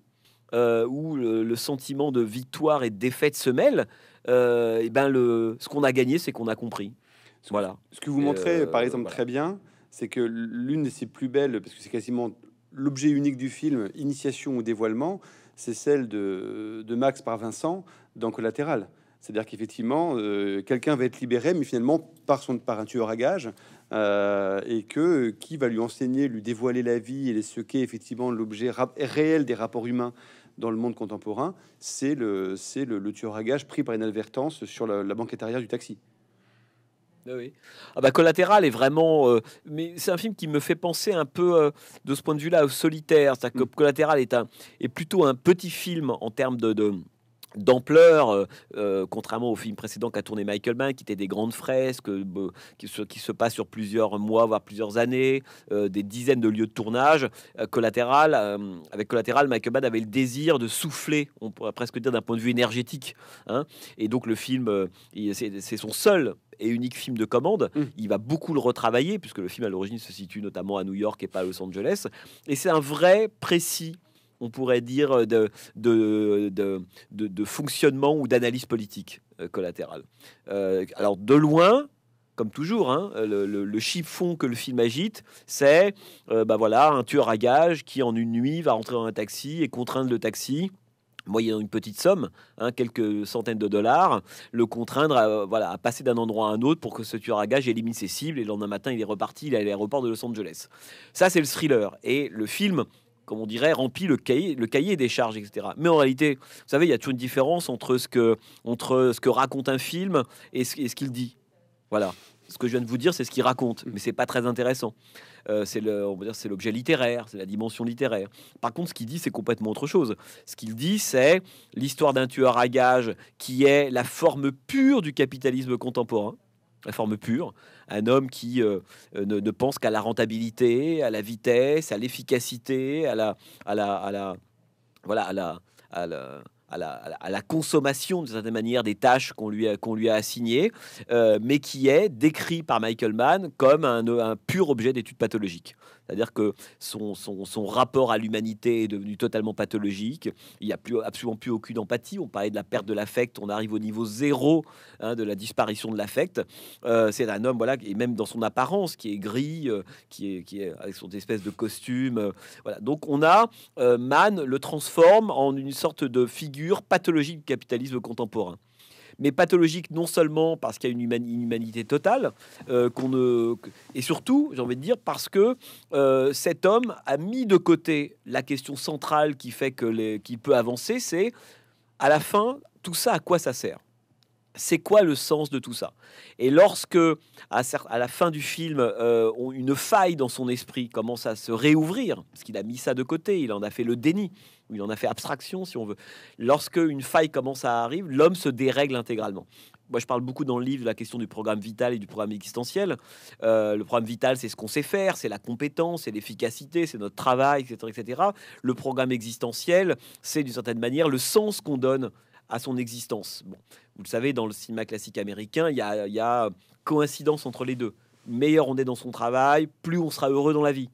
euh, où le, sentiment de victoire et de défaite se mêle, euh, et ben le, ce qu'on a gagné, c'est qu'on a compris. Ce, voilà. Ce que vous montrez, euh, par exemple, très bien, c'est que l'une de ses plus belles, parce que c'est quasiment l'objet unique du film, initiation ou dévoilement, c'est celle de, de Max par Vincent dans Collatéral. C'est-à-dire qu'effectivement, quelqu'un va être libéré, mais finalement par, son, par un tueur à gage, et que qui va lui enseigner, lui dévoiler la vie et ce qu'est effectivement l'objet réel des rapports humains dans le monde contemporain, c'est le, le, tueur à gage pris par une advertance sur la, banquette arrière du taxi. Ah oui. Ah bah collatéral est vraiment. Euh, mais c'est un film qui me fait penser un peu euh, de ce point de vue-là au solitaire. cest mm. collatéral est un est plutôt un petit film en termes de, de d'ampleur, euh, euh, contrairement au film précédent qu'a tourné Michael Mann, qui était des grandes fresques, euh, qui, se, qui, passent sur plusieurs mois, voire plusieurs années, des dizaines de lieux de tournage. collatéral, avec Collatéral, Michael Mann avait le désir de souffler, on pourrait presque dire d'un point de vue énergétique. Hein. et donc le film, c'est son seul et unique film de commande. Mm. Il va beaucoup le retravailler, puisque le film à l'origine se situe notamment à New York et pas à Los Angeles. Et c'est un vrai précis on pourrait dire, euh, de, de, fonctionnement ou d'analyse politique euh, collatérale. Euh, alors, de loin, comme toujours, hein, le, chiffon que le film agite, c'est bah voilà, un tueur à gage qui, en une nuit, va rentrer dans un taxi et contraindre le taxi moyennant une petite somme, hein, quelques centaines de dollars, le contraindre à, voilà, à passer d'un endroit à un autre pour que ce tueur à gage élimine ses cibles et le lendemain matin il est reparti, il est à l'aéroport de Los Angeles. Ça c'est le thriller et le film comme on dirait, remplit le cahier, le cahier des charges, etc. Mais en réalité, vous savez, il y a toujours une différence entre ce que, entre ce que raconte un film et ce, qu'il dit. Voilà. Ce que je viens de vous dire, c'est ce qu'il raconte, mais c'est pas très intéressant. Euh, c'est le, on c'est l'objet littéraire, c'est la dimension littéraire. Par contre, ce qu'il dit, c'est complètement autre chose. Ce qu'il dit, c'est l'histoire d'un tueur à gages qui est la forme pure du capitalisme contemporain la forme pure, un homme qui euh, euh, ne, pense qu'à la rentabilité, à la vitesse, à l'efficacité, à la, à la, la, voilà, la, à la consommation, de certaine manière, des tâches qu'on lui, qu'on lui a assignées, euh, mais qui est décrit par Michael Mann comme un, un pur objet d'étude pathologique. C'est-à-dire que son, son, son rapport à l'humanité est devenu totalement pathologique. Il n'y a plus, absolument plus aucune empathie. On parlait de la perte de l'affect. On arrive au niveau zéro hein, de la disparition de l'affect. Euh, c'est un homme, voilà, et même dans son apparence, qui est gris, euh, qui, est, qui est avec son espèce de costume. Euh, voilà. Donc on a Mann le transforme en une sorte de figure pathologique du capitalisme contemporain mais pathologique non seulement parce qu'il y a une inhumanité totale, euh, qu'on et surtout, j'ai envie de dire, parce que euh, cet homme a mis de côté la question centrale qui fait que les... qu'il peut avancer, c'est à la fin, tout ça, à quoi ça sert c'est quoi le sens de tout ça Et lorsque, à la fin du film, euh, une faille dans son esprit commence à se réouvrir, parce qu'il a mis ça de côté, il en a fait le déni, où il en a fait abstraction, si on veut. Lorsque une faille commence à arriver, l'homme se dérègle intégralement. Moi, je parle beaucoup dans le livre de la question du programme vital et du programme existentiel. Euh, le programme vital, c'est ce qu'on sait faire, c'est la compétence, c'est l'efficacité, c'est notre travail, etc., etc. Le programme existentiel, c'est d'une certaine manière le sens qu'on donne à son existence. Bon, vous le savez, dans le cinéma classique américain, il y a, y a coïncidence entre les deux. Meilleur on est dans son travail, plus on sera heureux dans la vie.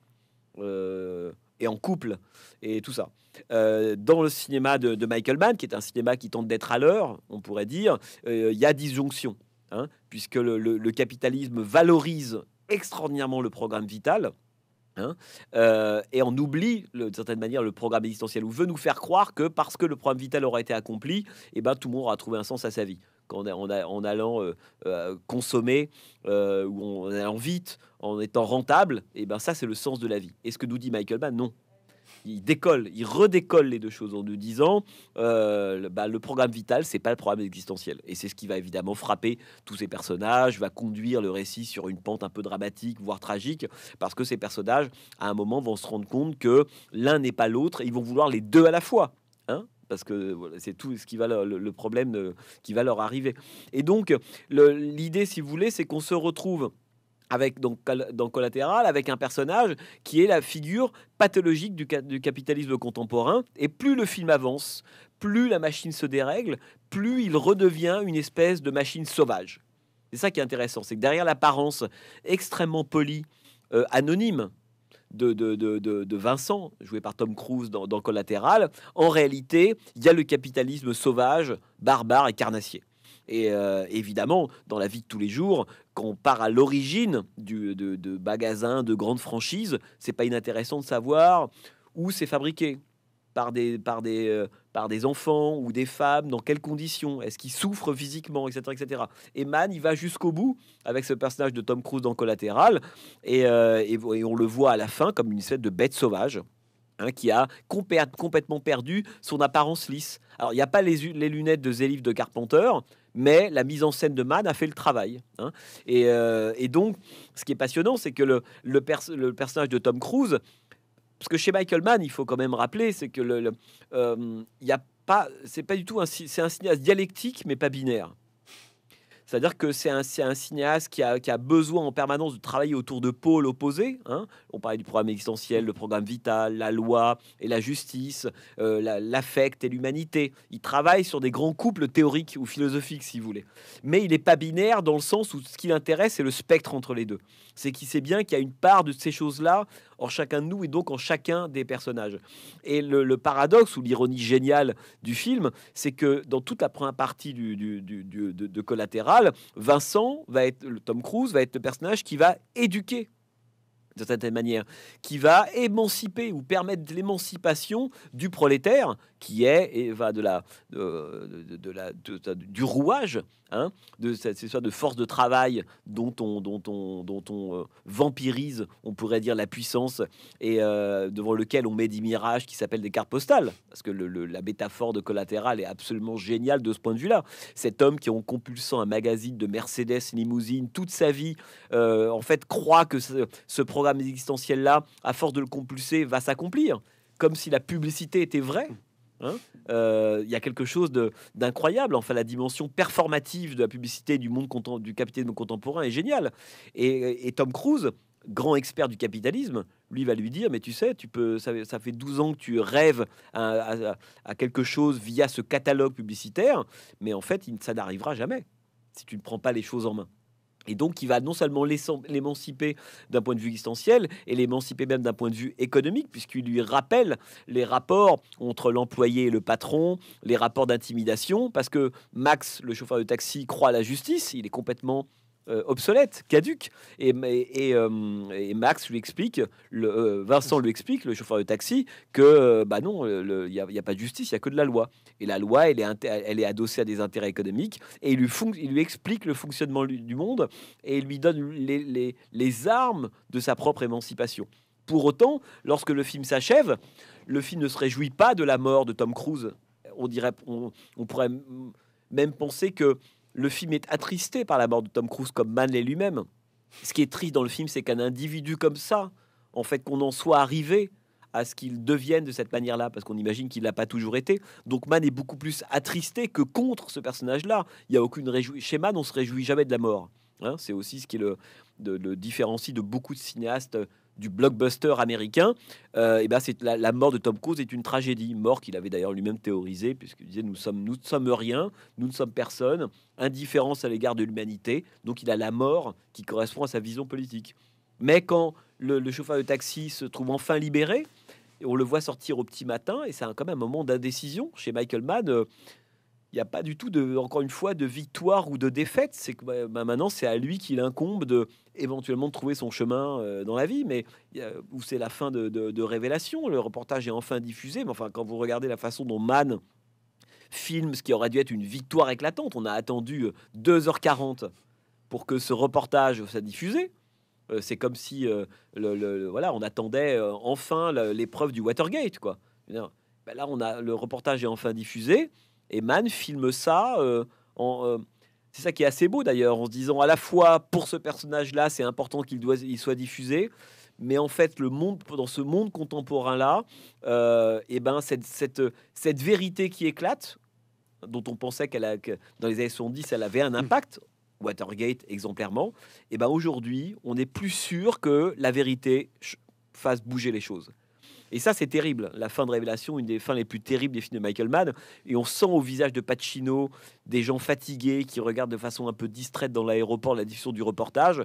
Euh, et en couple et tout ça. Euh, dans le cinéma de, Michael Mann, qui est un cinéma qui tente d'être à l'heure, on pourrait dire, euh, il y a disjonction, hein, puisque le, capitalisme valorise extraordinairement le programme vital. Hein, euh, et on oublie, de certaine manière, le programme existentiel, ou veut nous faire croire que parce que le programme vital aura été accompli, et eh ben, tout le monde aura trouvé un sens à sa vie en, allant euh, euh, consommer euh, ou en, en allant vite, en étant rentable, et eh ben ça c'est le sens de la vie. est ce que nous dit Michael Mann, non. Il décolle, il redécolle les deux choses en nous disant le, bah, le programme vital, c'est pas le programme existentiel. Et c'est ce qui va évidemment frapper tous ces personnages, va conduire le récit sur une pente un peu dramatique, voire tragique, parce que ces personnages, à un moment, vont se rendre compte que l'un n'est pas l'autre, ils vont vouloir les deux à la fois. Hein parce que c'est tout ce qui va le, problème euh, qui va leur arriver. Et donc, l'idée, si vous voulez, c'est qu'on se retrouve avec donc dans collatéral avec un personnage qui est la figure pathologique du, capitalisme contemporain et plus le film avance plus la machine se dérègle plus il redevient une espèce de machine sauvage c'est ça qui est intéressant c'est que derrière l'apparence extrêmement polie euh, anonyme de, Vincent, joué par Tom Cruise dans, Collatéral, en réalité, il y a le capitalisme sauvage, barbare et carnassier. Et euh, évidemment, dans la vie de tous les jours, quand on part à l'origine de, de magasins, de grandes franchises, c'est pas inintéressant de savoir où c'est fabriqué par des, par des, euh, par des enfants ou des femmes, dans quelles conditions, est-ce qu'ils souffrent physiquement, etc., etc. Et Mann, il va jusqu'au bout avec ce personnage de Tom Cruise dans Collatéral, euh, et, et, on le voit à la fin comme une espèce de bête sauvage. Hein, qui a complètement perdu son apparence lisse. Alors, il n'y a pas les, les, lunettes de Zélif de Carpenter, mais la mise en scène de Mann a fait le travail. Hein. Euh, et, donc, ce qui est passionnant, c'est que le, le personnage de Tom Cruise, parce que chez Michael Mann, il faut quand même rappeler, c'est que le, euh, il a pas, c'est pas du tout un, c'est un cinéaste dialectique, mais pas binaire. C'est-à-dire que c'est un, un, cinéaste qui a, besoin en permanence de travailler autour de pôles opposés. Hein. On parlait du programme existentiel, le programme vital, la loi et la justice, euh, l'affect et l'humanité. Il travaille sur des grands couples théoriques ou philosophiques, si vous voulez. Mais il n'est pas binaire dans le sens où ce qui l'intéresse, c'est le spectre entre les deux c'est qu'il sait bien qu'il y a une part de ces choses-là en chacun de nous et donc en chacun des personnages. Et le, paradoxe ou l'ironie géniale du film, c'est que dans toute la première partie du, du, de, Collatéral, Vincent va être, Tom Cruise va être le personnage qui va éduquer de certaine manière, qui va émanciper ou permettre l'émancipation du prolétaire, qui est et va de la, de, de la du rouage, hein, de cette soit de force de travail dont on, dont on, dont on euh, vampirise, on pourrait dire la puissance, et euh, devant lequel on met des mirages qui s'appellent des cartes postales, parce que le, la métaphore de collatéral est absolument géniale de ce point de vue-là. Cet homme qui, en compulsant un magazine de Mercedes limousine toute sa vie, euh, en fait, croit que ce, ce projet programme existentiel-là, à force de le compulser, va s'accomplir, comme si la publicité était vraie. Hein. Euh, il y a quelque chose d'incroyable. Enfin, la dimension performative de la publicité du monde du capitalisme contemporain est géniale. Et, Tom Cruise, grand expert du capitalisme, lui va lui dire Mais tu sais, tu peux, ça, fait 12 ans que tu rêves à, à, quelque chose via ce catalogue publicitaire, mais en fait, ça n'arrivera jamais si tu ne prends pas les choses en main. Et donc, il va non seulement l'émanciper d'un point de vue existentiel, et l'émanciper même d'un point de vue économique, puisqu'il lui rappelle les rapports entre l'employé et le patron, les rapports d'intimidation, parce que Max, le chauffeur de taxi, croit à la justice, il est complètement euh, obsolète, caduque. Et, euh, et, Max lui explique, le, euh, Vincent lui explique, le chauffeur de taxi, que bah non, il n'y a, pas de justice, il n'y a que de la loi. Et la loi, elle est, elle est adossée à des intérêts économiques. Et il lui, il lui explique le fonctionnement du, monde et il lui donne les, les, armes de sa propre émancipation. Pour autant, lorsque le film s'achève, le film ne se réjouit pas de la mort de Tom Cruise. On dirait, on pourrait même penser que le film est attristé par la mort de Tom Cruise comme Manley lui-même. Ce qui est triste dans le film, c'est qu'un individu comme ça, en fait, qu'on en soit arrivé à ce qu'il devienne de cette manière-là, parce qu'on imagine qu'il n'a pas toujours été. Donc Man est beaucoup plus attristé que contre ce personnage-là. Il n'y a aucune réjouissance. Chez Man, on se réjouit jamais de la mort. Hein. c'est aussi ce qui est le différencie de beaucoup de cinéastes du blockbuster américain, euh, et ben c'est la, mort de Tom Cruise est une tragédie, mort qu'il avait d'ailleurs lui-même théorisé, puisqu'il disait nous sommes nous ne sommes rien, nous ne sommes personne, indifférence à l'égard de l'humanité. Donc il a la mort qui correspond à sa vision politique. Mais quand le, chauffeur de taxi se trouve enfin libéré, on le voit sortir au petit matin, et c'est quand même un moment d'indécision chez Michael Mann. Euh, il n'y a pas du tout, de, encore une fois, de victoire ou de défaite. C'est que bah, bah, maintenant, c'est à lui qu'il incombe de éventuellement trouver son chemin euh, dans la vie, mais où c'est la fin de, révélation. Le reportage est enfin diffusé, mais enfin, quand vous regardez la façon dont Mann filme ce qui aurait dû être une victoire éclatante, on a attendu 2h40 euh, pour que ce reportage soit diffusé. Euh, c'est comme si le, voilà, on attendait enfin l'épreuve du Watergate, quoi. Ben là, on a le reportage est enfin diffusé et Mann filme ça euh, en. Euh, c'est ça qui est assez beau d'ailleurs, en se disant à la fois pour ce personnage-là, c'est important qu'il il soit diffusé, mais en fait, le monde, dans ce monde contemporain-là, et euh, eh ben cette, vérité qui éclate, dont on pensait qu'elle a, que dans les années 70, elle avait un mm. impact, Watergate exemplairement, et eh ben aujourd'hui, on est plus sûr que la vérité fasse bouger les choses. Et ça, c'est terrible. La fin de Révélation, une des fins les plus terribles des films de Michael Mann. Et on sent au visage de Pacino des gens fatigués qui regardent de façon un peu distraite dans l'aéroport la diffusion du reportage,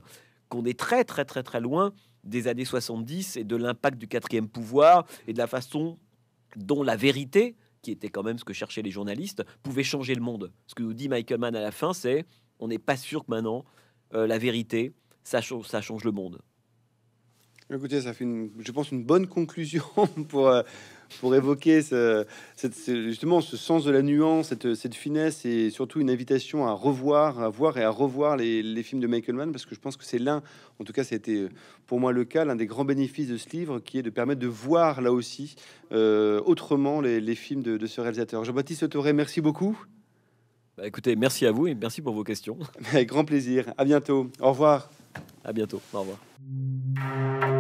qu'on est très, très, très, très loin des années 70 et de l'impact du quatrième pouvoir et de la façon dont la vérité, qui était quand même ce que cherchaient les journalistes, pouvait changer le monde. Ce que nous dit Michael Mann à la fin, c'est on n'est pas sûr que maintenant euh, la vérité, ça change le monde. Écoutez, ça fait, une, je pense, une bonne conclusion pour, euh, pour évoquer ce, justement ce sens de la nuance, cette, finesse et surtout une invitation à revoir, à voir et à revoir les, films de Michael Mann parce que je pense que c'est l'un, en tout cas, c'était euh, pour moi le cas, l'un des grands bénéfices de ce livre qui est de permettre de voir là aussi euh, autrement les, films de, ce réalisateur. Jean-Baptiste Toré, merci beaucoup. Bah, écoutez, merci à vous et merci pour vos questions. Avec grand plaisir. À bientôt. Au revoir. À bientôt. Au revoir.